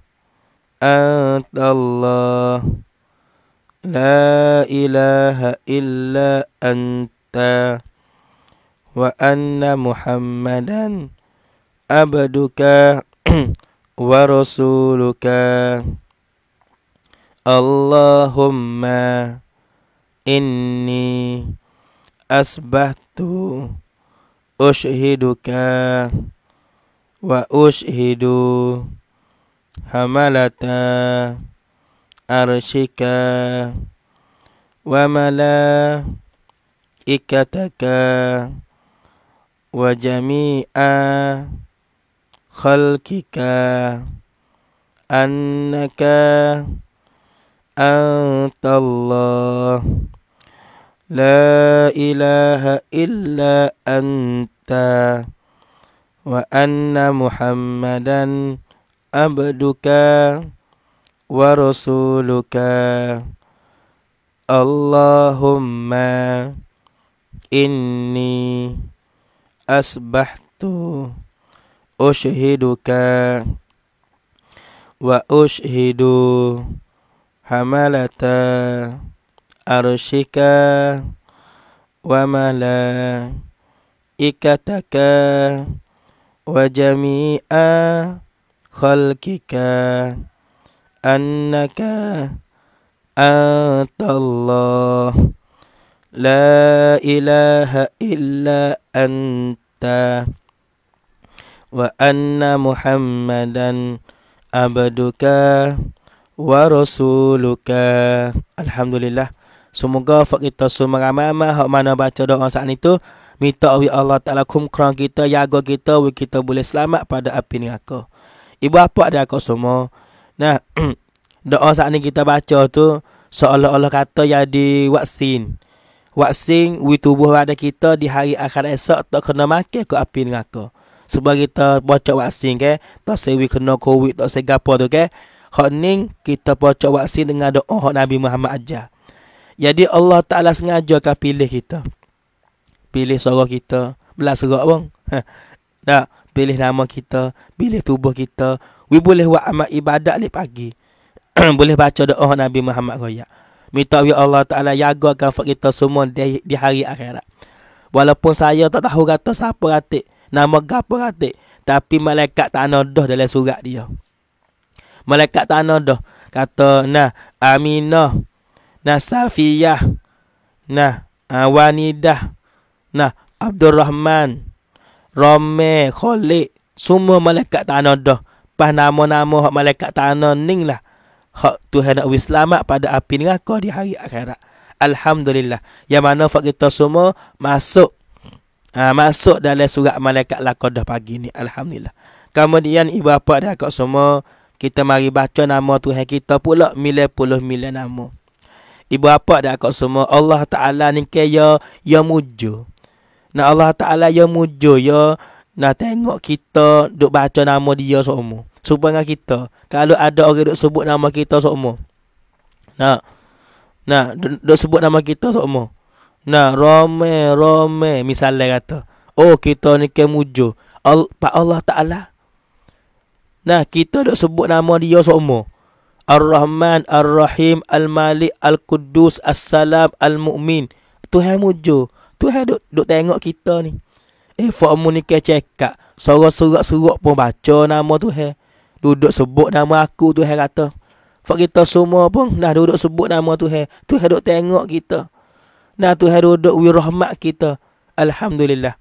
أنت الله لا إله إلا أنت وأن محمدا عبدك ورسولك اللهم إني أسبحت أشهدك وأشهد أشهد حملة عرشك وملائكتك وجميع خلقك أنك أنت الله لا إله إلا أنت وأن محمدًا عبدك ورسولك اللهم إني أصبحت أشهدك وأشهد حملة أرشك وملائكتك وجميع خلقك أنك أنت la ilaha illa Anta, wa anna Muhammadan abduka, wa rasuluka. Alhamdulillah. Semoga kita semua ramai-ramai Hak mana baca doa saat itu Minta oleh Allah Ta'ala kumkran kita Jaga kita Kita boleh selamat pada api neraka ibu bapa dia kau semua. Nah, doa saat ni kita baca tu seolah-olah kata yang di vaksin. Vaksin wi tubuh ada kita di hari akhir esok tak kena makan ke api neraka. Sebab kita baca vaksin ke, tak sewi kena covid, tak segapa tu ke. Hak ni kita baca vaksin dengan doa hak Nabi Muhammad aja. Jadi Allah Ta'ala sengaja akan pilih kita. Pilih seorang kita. belas serak bang. Tak. Nah. Pilih nama kita Pilih tubuh kita We boleh buat amat ibadat lep pagi Boleh baca doa Nabi Muhammad Goyak Minta ya Allah Ta'ala jaga kafat kita semua di, di hari akhirat Walaupun saya tak tahu kata siapa ratik Nama gapa ratik Tapi malaikat tanah dah dalam surat dia Malaikat tanah dah Kata nah Aminah Nah Safiyah Nah ah, Wanidah Nah Abdul Rahman Rome, Kholik, semua malaikat tanah dah. Pas nama-nama hak malaikat tanah ning lah. Hak Tuhan nak wis pada api aku di hari akhirat. Alhamdulillah. Yang mana fak kita semua masuk ha, masuk dalam surat malaikat lah kau dah pagi ni. Alhamdulillah. Kemudian ibu bapa dah kau semua kita mari baca nama Tuhan kita pula mila puluh mila nama. Ibu bapa dah kau semua Allah Taala ni kaya yang mujur. Nak Allah Ta'ala ya mujur ya Nak tengok kita Duk baca nama dia semua Sumpah dengan kita Kalau ada orang duk sebut nama kita semua Nak Nak duk, duk sebut nama kita semua Nak Rome Rome Misalnya kata Oh kita ni ke mujur Al Pak Allah Ta'ala Nah kita duk sebut nama dia semua Ar-Rahman, Ar-Rahim, Al-Malik, Al-Quddus, As-Salam, Al-Mu'min Tuhan mujur Tuhan duk, duk tengok kita ni. Eh, formu ni ke cekak. Sorok surat surat pun baca nama tu Tuhan. Duduk sebut nama aku tu Tuhan kata. Fak kita semua pun dah duduk sebut nama tu Tuhan. Tuhan duk tengok kita. Nah Tuhan duduk wirahmat kita. Alhamdulillah.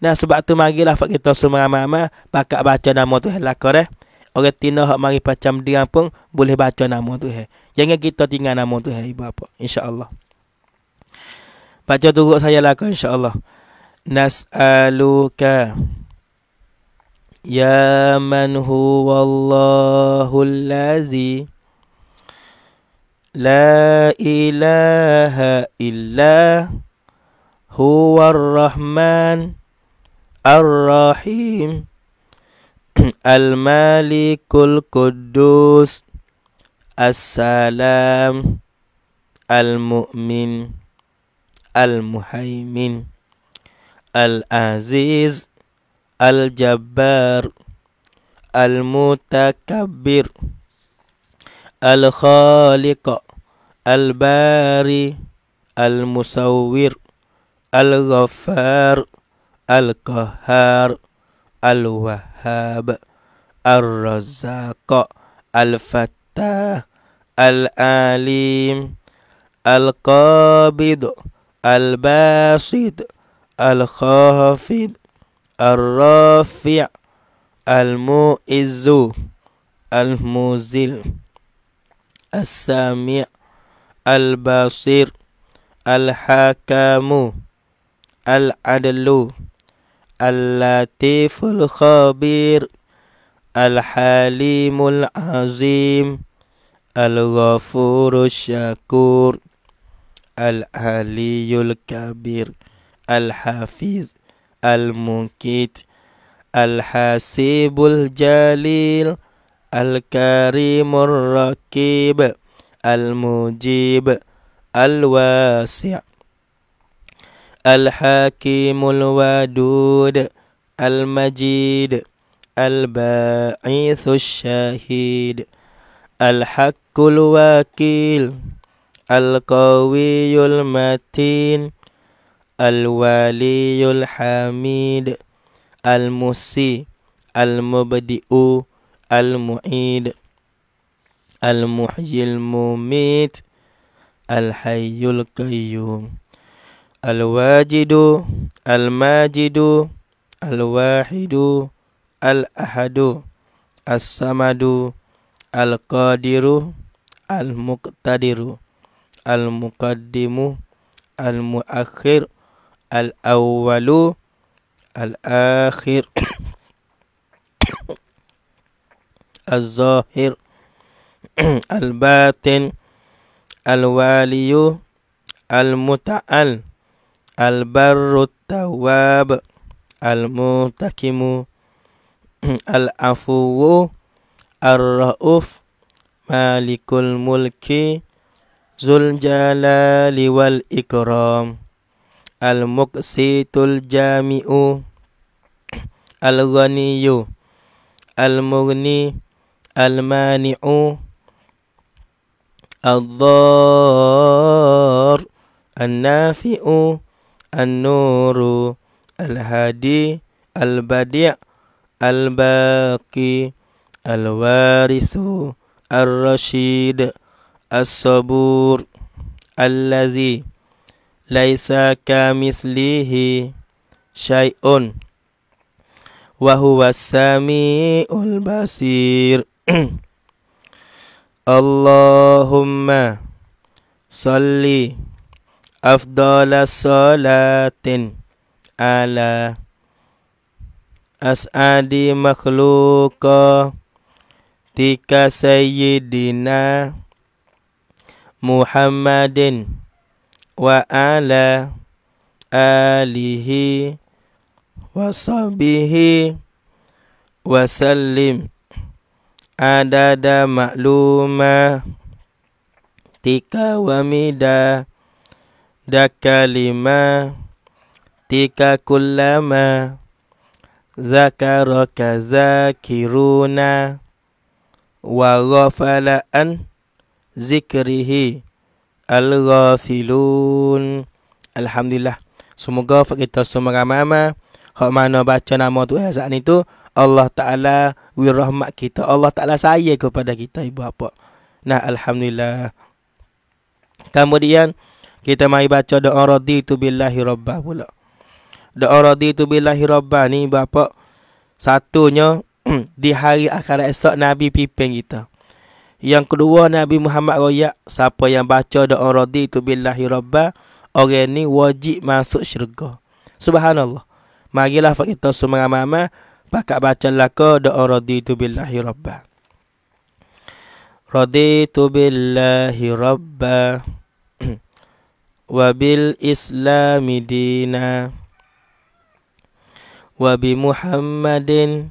Nah sebab tu marilah fak kita semua mama pakak baca nama Tuhan lah kore. Eh. Orang tina hak mari macam dia pun boleh baca nama tu Tuhan. Jangan kita tinggal nama tu Tuhan ibu apa. Insya-Allah. Baca dulu saya lagu insyaAllah Nas'aluka Ya man huwa Allahul lazi La ilaha illa huwa ar-Rahman ar-Rahim Al-Malikul Quddus as Al-Mu'min المهيمن العزيز الجبار المتكبر الخالق الباري المصور الغفار القهار الوهاب الرزاق الفتاح العليم القابض الباسط الخافض الرافع المؤز المزل السامع البصير الحكم العدل اللطيف الخبير الحليم العظيم الغفور الشكور العلي الكبير الحفيظ المكيت الحسيب الجليل الكريم الرقيب المجيب الواسع الحكيم الودود المجيد الباعث الشهيد الحق الوكيل القوي المتين الولي الحميد المسي المبدئ المعيد المحيي المميت الحي القيوم الواجد الماجد الواحد الأحد الصمد القادر المقتدر المقدم المؤخر الأول الآخر الظاهر الباطن الوالي المتعال البر التواب المنتكم العفو الرؤوف مالك الملك Zul Jalali wal Ikram Al Muqsitul Jami'u Al Ghaniyu Al Mughni Al Mani'u Al Dhar Al Nafi'u Al Nuru Al Hadi Al Badi' Al Baqi Al Warisu Al Rashid الصبور الذي ليس كمثله شيء وهو السميع البصير اللهم صل أفضل صلاة على أسعد مخلوقاتك سيدنا Muhammadin wa ala alihi wa sahbihi wa sallim adada makluma tika wa mida da tika kullama zakaraka zakiruna wa ghafala anta zikrihi al-ghafilun. Alhamdulillah. Semoga kita semua ramai-ramai. Hak mana baca nama tu ya eh, saat ni tu. Allah Ta'ala wirahmat kita. Allah Ta'ala sayang kepada kita ibu bapa. Nah Alhamdulillah. Kemudian kita mari baca doa radhi tu billahi rabbah pula. Doa radhi tu billahi rabbah ni ibu bapa. Satunya di hari akhir esok Nabi pimpin kita. Yang kedua Nabi Muhammad royak siapa yang baca doa radhi tu billahi rabba orang ni wajib masuk syurga. Subhanallah. Marilah kita semua ramai-ramai pakat baca laka doa radhi tu billahi rabba. Radhi tu billahi rabba wa bil islami dina wa bi muhammadin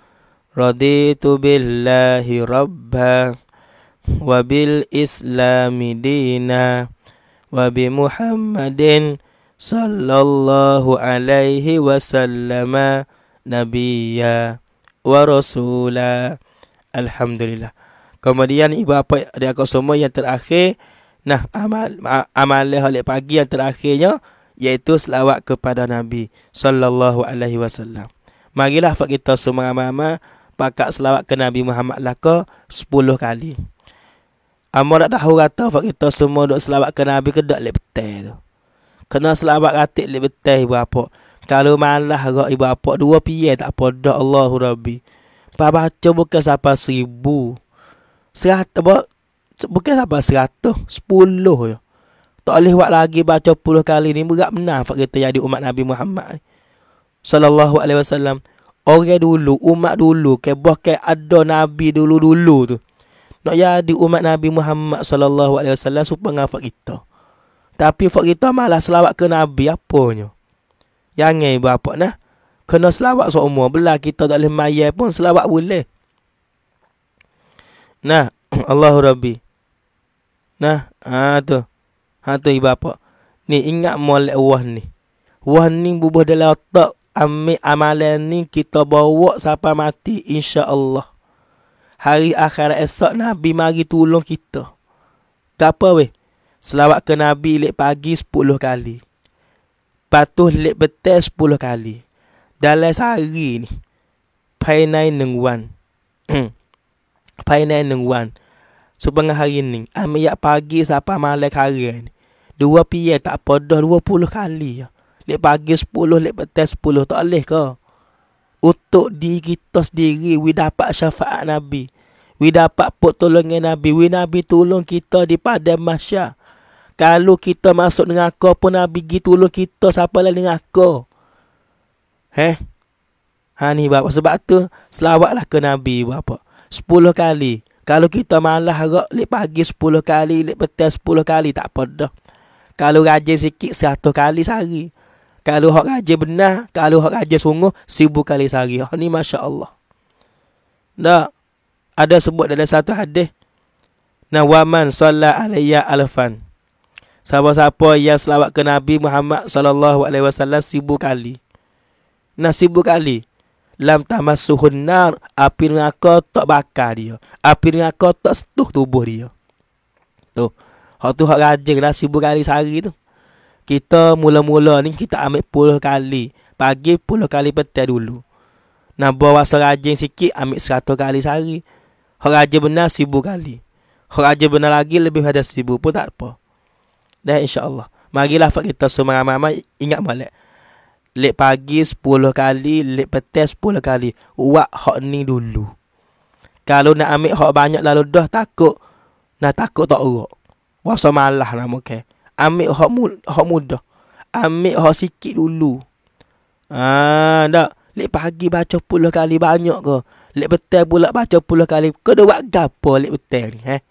رضيت بالله ربا وبالإسلام دينا وبمحمد صلى الله عليه وسلم Nabiyya, ورسولا الحمد لله Kemudian ibu apa dia kau semua yang terakhir nah amal amal oleh pagi yang terakhirnya iaitu selawat kepada Nabi sallallahu alaihi wasallam. Marilah kita semua amal-amal pakak selawat ke Nabi Muhammad lah laka sepuluh kali. Amor nak tahu kata fak kita semua duk selawat ke Nabi ke dak lek betai tu. Kena selawat katik lek betai ibu apa. Kalau malah gak ibu apa dua piye tak apa dak Allahu Rabbi. Pak baca bukan siapa seribu. Seratus apa? Bukan siapa seratus. Sepuluh ya. Tak boleh buat lagi baca puluh kali ni. Berat menang fak kita jadi umat Nabi Muhammad ni. Sallallahu alaihi wasallam orang dulu, umat dulu, ke bahkan ada nabi dulu-dulu tu. Nak jadi umat Nabi Muhammad sallallahu alaihi wasallam supaya ngafa kita. Tapi fak kita malah selawat ke nabi apanya. Yang ibu apa nah? Kena selawat seumur belah kita tak boleh mayar pun selawat boleh. Nah, Allahu Rabbi. Nah, ha tu. Ha tu ibu Ni ingat molek wah ni. Wah ni bubuh dalam otak ambil amalan ni kita bawa sampai mati insya-Allah. Hari akhir esok Nabi mari tolong kita. Tak apa weh. Selawat ke Nabi lek pagi 10 kali. Patuh lek betul 10 kali. Dalam sehari ni. Pai nai nengwan. Pai nai nengwan. Sebenarnya hari ni. Ambil pagi sampai malam hari ni. Dua piye tak pedah 20 kali ya. Dia pagi 10, lek petang 10 tak boleh ke? Untuk diri kita sendiri we dapat syafaat Nabi. We dapat pot Nabi. We Nabi tolong kita di pada mahsyar. Kalau kita masuk dengan aku pun Nabi pergi tolong kita siapa lain dengan aku. Heh. Ha ni bapa sebab tu selawatlah ke Nabi bapa. sepuluh kali. Kalau kita malah harap lek pagi sepuluh kali, lek petang sepuluh kali tak apa dah. Kalau rajin sikit 100 kali sehari. Kalau hak raja benar, kalau hak raja sungguh, sibuk kali sehari. Ha, ni Masya Allah. Tak. Ada sebut dalam satu hadis. Nah, waman salat alaiya alfan. Siapa-siapa yang selawat ke Nabi Muhammad sallallahu alaihi wasallam sibuk kali. Nah, sibuk kali. Lam tamas suhun nar, api neraka tak bakar dia. Api neraka tak setuh tubuh dia. Tu. Hak tu hak rajin lah sibuk kali sehari tu kita mula-mula ni kita ambil puluh kali. Pagi puluh kali petai dulu. Nak buat rasa rajin sikit ambil seratus kali sehari. Hak raja benar sibu kali. Hak raja benar lagi lebih pada sibu pun tak apa. Dan insyaAllah. Marilah fak kita semua ramai-ramai ingat balik. Lek pagi sepuluh kali, lek petai sepuluh kali. Uak hak ni dulu. Kalau nak ambil hak banyak lalu dah takut. Nak takut tak urak. Wasa malah nak lah mungkin ambil hak mu, hak muda. Ambil hak sikit dulu. Ah, ha, dak. Lek pagi baca puluh kali banyak ke? Lek betul pula baca puluh kali. Kau dah buat gapo lek betul ni, eh?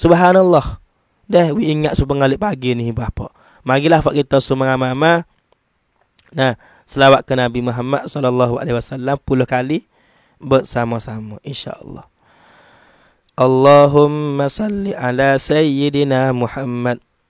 Subhanallah. Dah, we ingat subhanallah lek pagi ni bapak. Magilah fak kita semua mama. Nah, selawat ke Nabi Muhammad sallallahu alaihi wasallam puluh kali bersama-sama insya-Allah. Allahumma salli ala sayyidina Muhammad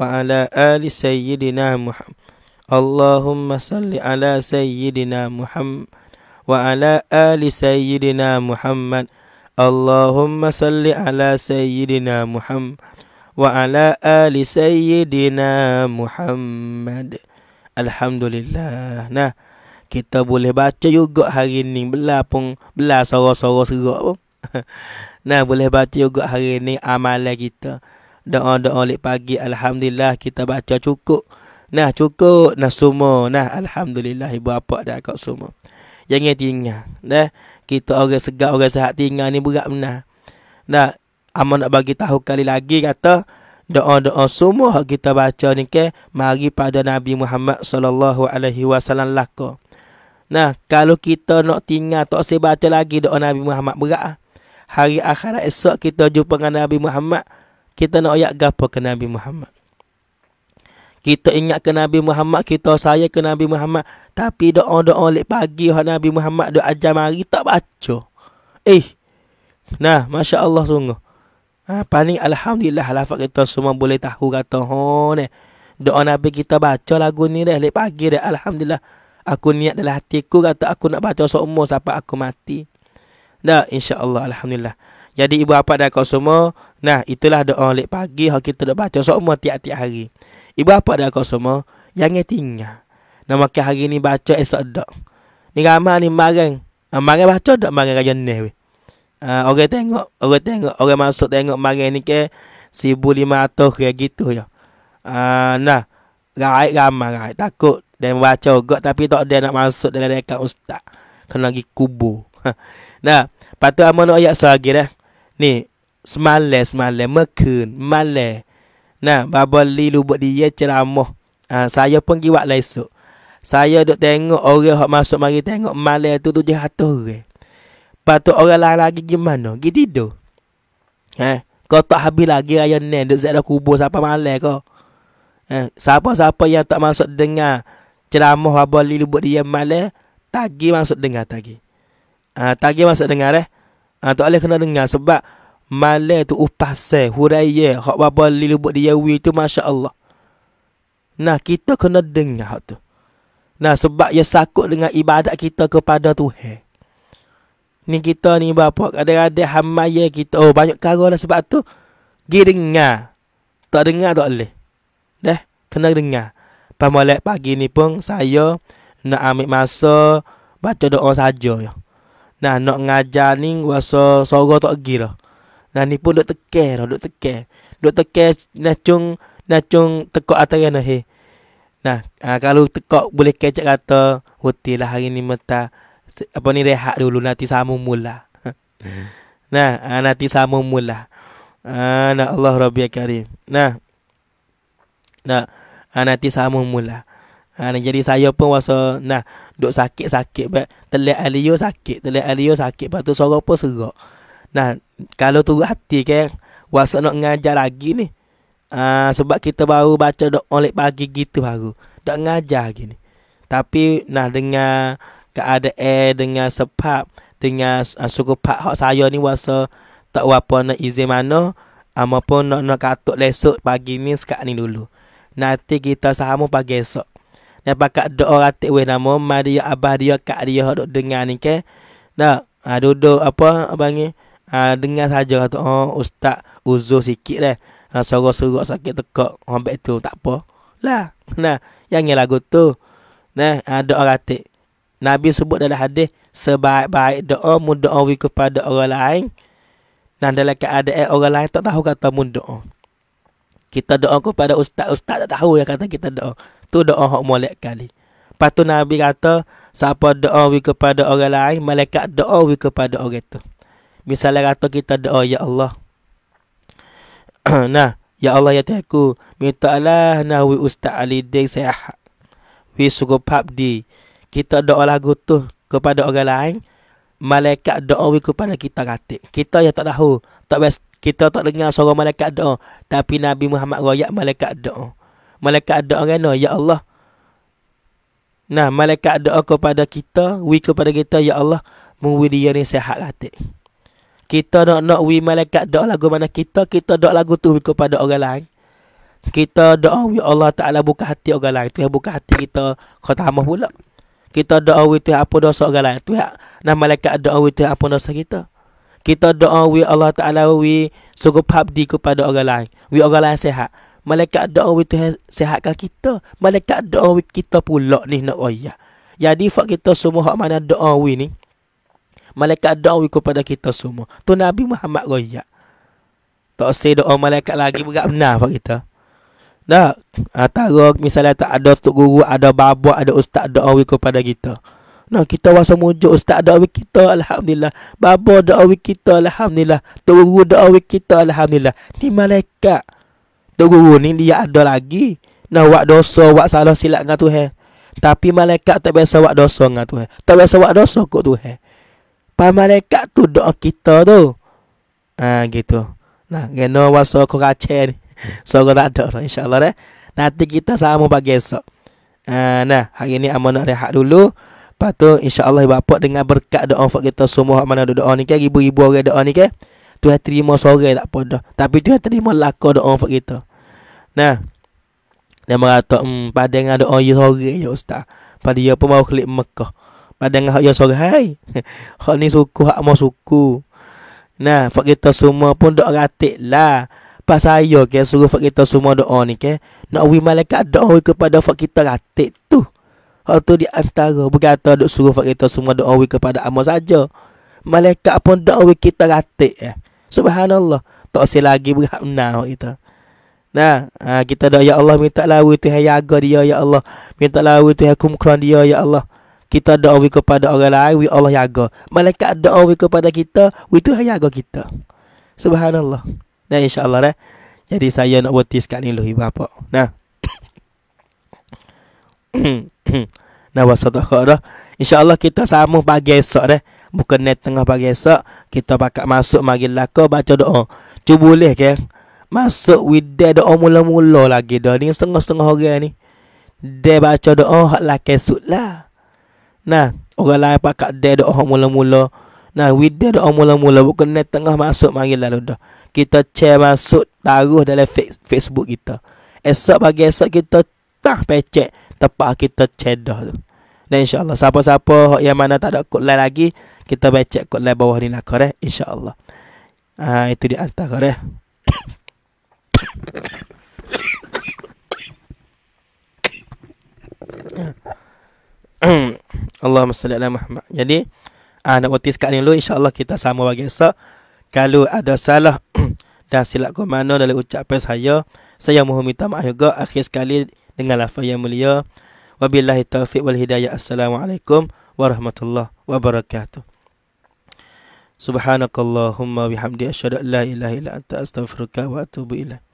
وعلى آل سيدنا محمد اللهم صل على سيدنا محمد وعلى آل سيدنا محمد اللهم صل على سيدنا محمد وعلى آل سيدنا محمد الحمد لله نا kita boleh baca juga hari ni belah pun belah sorok-sorok serak pun nah boleh baca juga hari ni amalan kita doa-doa lek pagi alhamdulillah kita baca cukup. Nah cukup nah semua nah alhamdulillah ibu bapa dah kat semua. Jangan tinggal. Nah kita orang segak orang sehat tinggal ni berat benar. Nah amon nak bagi tahu kali lagi kata doa-doa semua kita baca ni ke mari pada Nabi Muhammad sallallahu alaihi wasallam lako. Nah kalau kita nak tinggal tak sebaca lagi doa Nabi Muhammad berat. Hari akhirat esok kita jumpa dengan Nabi Muhammad kita nak ayat gapo ke Nabi Muhammad. Kita ingat ke Nabi Muhammad, kita saya ke Nabi Muhammad. Tapi doa-doa lep pagi ha Nabi Muhammad doa jam hari tak baca. Eh. Nah, Masya Allah sungguh. Ha, paling Alhamdulillah lafak kita semua boleh tahu kata. Ha, ni. Doa Nabi kita baca lagu ni dah lep pagi dah. Alhamdulillah. Aku niat dalam hatiku kata aku nak baca seumur sampai aku mati. Dah, insya Allah. Alhamdulillah. Jadi ibu bapa dan kau semua, nah itulah doa oleh pagi hak kita dok baca semua tiap-tiap hari. Ibu bapa dan kau semua, jangan tinggal. Nak makan hari ni baca esok dok. Ni ramai ni marang. Uh, ah, baca dok marang raja ni Uh, ah, orang tengok, orang tengok, orang masuk tengok marang ni ke atau ringgit gitu ya. Uh, nah, Raik ramai rai. Takut Dan baca juga Tapi tak ada nak masuk Dengan dekat ustaz Kena pergi kubur Nah patut tu Amal ayat selagi dah eh? นี่สมาแลสมาแลเมื่อคืนมาแลนะบาบอลีลูบดีเยจรามอ Ah, saya pergi buat lesu. Lah saya duduk tengok orang yang masuk mari tengok malam tu tu dia hatuh orang. orang lagi gimana? Pergi ha, kau tak habis lagi raya ni. Duduk dah kubur siapa malam kau. Ha, siapa-siapa yang tak masuk dengar ceramah wabah lilu dia malam. Tagi masuk dengar tagi. Ha, tagi masuk dengar eh. Ha, ah, tak boleh kena dengar sebab malam tu upah se huraiye hak baba lilubuk di yawi tu masya-Allah. Nah, kita kena dengar hak tu. Nah, sebab ia sakut dengan ibadat kita kepada Tuhan. Ni kita ni bapa ada kadang hamaya kita oh banyak kara lah sebab tu gi dengar. Tak dengar tak boleh. Dah, kena dengar. Pamalek pagi ni pun saya nak ambil masa baca doa saja ya. Nah, nak ngajar ni rasa sorok tak pergi lah. Nah, ni pun duk tekeh lah, duk tekeh. Duk tekeh nak cung, nak cung tekok atas kena kan, nahi. Nah, uh, kalau tekok boleh kecek kata, hutilah lah hari ni meta. Apa ni rehat dulu nanti sama mula. Lah. Hmm. nah, ah, nanti sama mula. Lah. Ah, uh, Allah Rabbi Karim. Nah. Nah, ah, nanti sama mula. Uh, nah, jadi saya pun rasa nah duk sakit-sakit bet telat alio sakit telat alio sakit tu suara pun serak nah kalau tu hati ke wasa nak ngajar lagi ni uh, sebab kita baru baca dok oleh pagi gitu baru dok ngajar lagi ni tapi nah dengan keadaan dengan sebab dengan uh, ah, suku pak hak saya ni wasa tak apa nak izin mana ah, pun nak nak katuk lesok pagi ni sekat ni dulu. Nanti kita sama pagi esok yang pakak doa tak weh nama mak dia abah dia kak dia duk dengar ni ke dak ha, duduk apa abang ni ha, dengar saja kata oh ustaz uzur sikit dah ha, sorok-sorok sakit tekak hambek tu tak apa lah nah yang ni lagu tu nah ada doa tak, Nabi sebut dalam hadis sebaik-baik doa mudah awi pada orang lain dan dalam keadaan orang lain tak tahu kata mudah. Kita doa kepada ustaz-ustaz tak tahu yang kata kita doa. Tu doa hak molek kali. Patu Nabi kata, siapa doa wi kepada orang lain, malaikat doa wi kepada orang itu. Misalnya kata kita doa ya Allah. nah, ya Allah ya Tuhanku, minta Allah nah wi ustaz Ali dei sehat. Wi sugo di. Kita doa lagu tu kepada orang lain, malaikat doa wi kepada kita katik. Kita yang tak tahu, tak best kita tak dengar suara malaikat doa tapi Nabi Muhammad royak malaikat doa malaikat doa kena ya Allah nah malaikat doa kepada kita wi kepada kita ya Allah muwi dia ni sehat hati kita nak nak wi malaikat doa lagu mana kita kita doa lagu tu wi kepada orang lain kita doa ya wi Allah Taala buka hati orang lain tu yang buka hati kita khatamah pula kita doa wi tu apa dosa orang lain tu nah malaikat doa wi tu apa dosa kita kita doa wi Allah Taala wi sungguh pabdi kepada orang lain wi orang lain sehat malaikat doa wi tu sehatkan kita malaikat doa wi kita pula ni nak oya jadi fak kita semua hak mana doa wi ni malaikat doa wi kepada kita semua tu nabi Muhammad raya tak se doa malaikat lagi berat benar fak kita dah antara misalnya tak ada tu guru ada babu, ada ustaz doa wi kepada kita Nah, kita wasa mujuk ustaz doa kita alhamdulillah. Baba doa kita alhamdulillah. Tok guru doa kita alhamdulillah. Ni malaikat. Tok ni dia ada lagi. Nah, buat dosa, buat salah silap dengan Tuhan. Tapi malaikat tak biasa buat dosa dengan Tuhan. Tak biasa buat dosa kok Tuhan. Pa malaikat tu doa kita tu. Ah gitu. Nah, kena wasa ko ni. So tak ada lah insyaallah eh. Nanti kita sama bagi esok. Ah nah, hari ni amon rehat dulu. Lepas tu insya-Allah ibu bapa dengan berkat doa ofak kita semua mana doa ni ke, ribu-ribu orang doa ni kan. Tuhan terima sorai tak apa dah. Tapi Tuhan terima lakon doa ofak kita. Nah. Dia merata hmm, pada dengan doa ye sorai ya ustaz. Pada dia pun mau klik Mekah. Pada dengan ye sorai hai. Hak ni suku hak mau suku. Nah, fak kita semua pun doa ratik lah. Pas saya ke okay, suruh fak kita semua doa ni ke. Nak wi malaikat doa kepada fak kita ratik tu. Hal tu di antara berkata duk suruh fak kita semua doa kepada amal saja. Malaikat pun doa kita ratik eh. Subhanallah. Tak usah lagi berhak menang kita. Nah, ha, kita doa ya Allah minta lawi Tuhan jaga dia ya Allah. Minta lawi Tuhan kran dia ya Allah. Kita doa kepada orang lain, We Allah jaga. Malaikat doa kepada kita, wi Tuhan jaga kita. Subhanallah. Nah, insyaallah eh. Jadi saya nak buat sekali ni lu ibu bapa. Nah. Nah, wasadaka dah. InsyaAllah kita sama pagi esok dah. Bukan net tengah pagi esok. Kita bakal masuk magil laka baca doa. Cuba boleh ke? Masuk with dia doa mula-mula lagi Doa Ni setengah-setengah orang ni. Dia baca doa hak laki esok lah. Nah, orang lain pakat dia doa mula-mula. Nah, with dia doa mula-mula. Bukan net tengah masuk magil lalu dah. Kita share masuk taruh dalam Facebook kita. Esok pagi esok kita tah pecek tempat kita cedah tu. Dan insyaAllah siapa-siapa yang mana tak ada kod lain lagi, kita cek kod lain bawah ni lah, nak eh. InsyaAllah. Ah itu di atas kod eh. Allahumma salli ala Muhammad. Jadi, ah, nak waktu sekarang ni dulu, insyaAllah kita sama bagi esok. Kalau ada salah dan silap ke mana dalam ucapan saya, saya mohon minta maaf juga. Akhir sekali, dengan lafaz yang mulia wabillahi taufiq wal hidayah assalamualaikum warahmatullahi wabarakatuh subhanakallahumma bihamdi asyhadu an la ilaha illa anta astaghfiruka wa atubu ilaik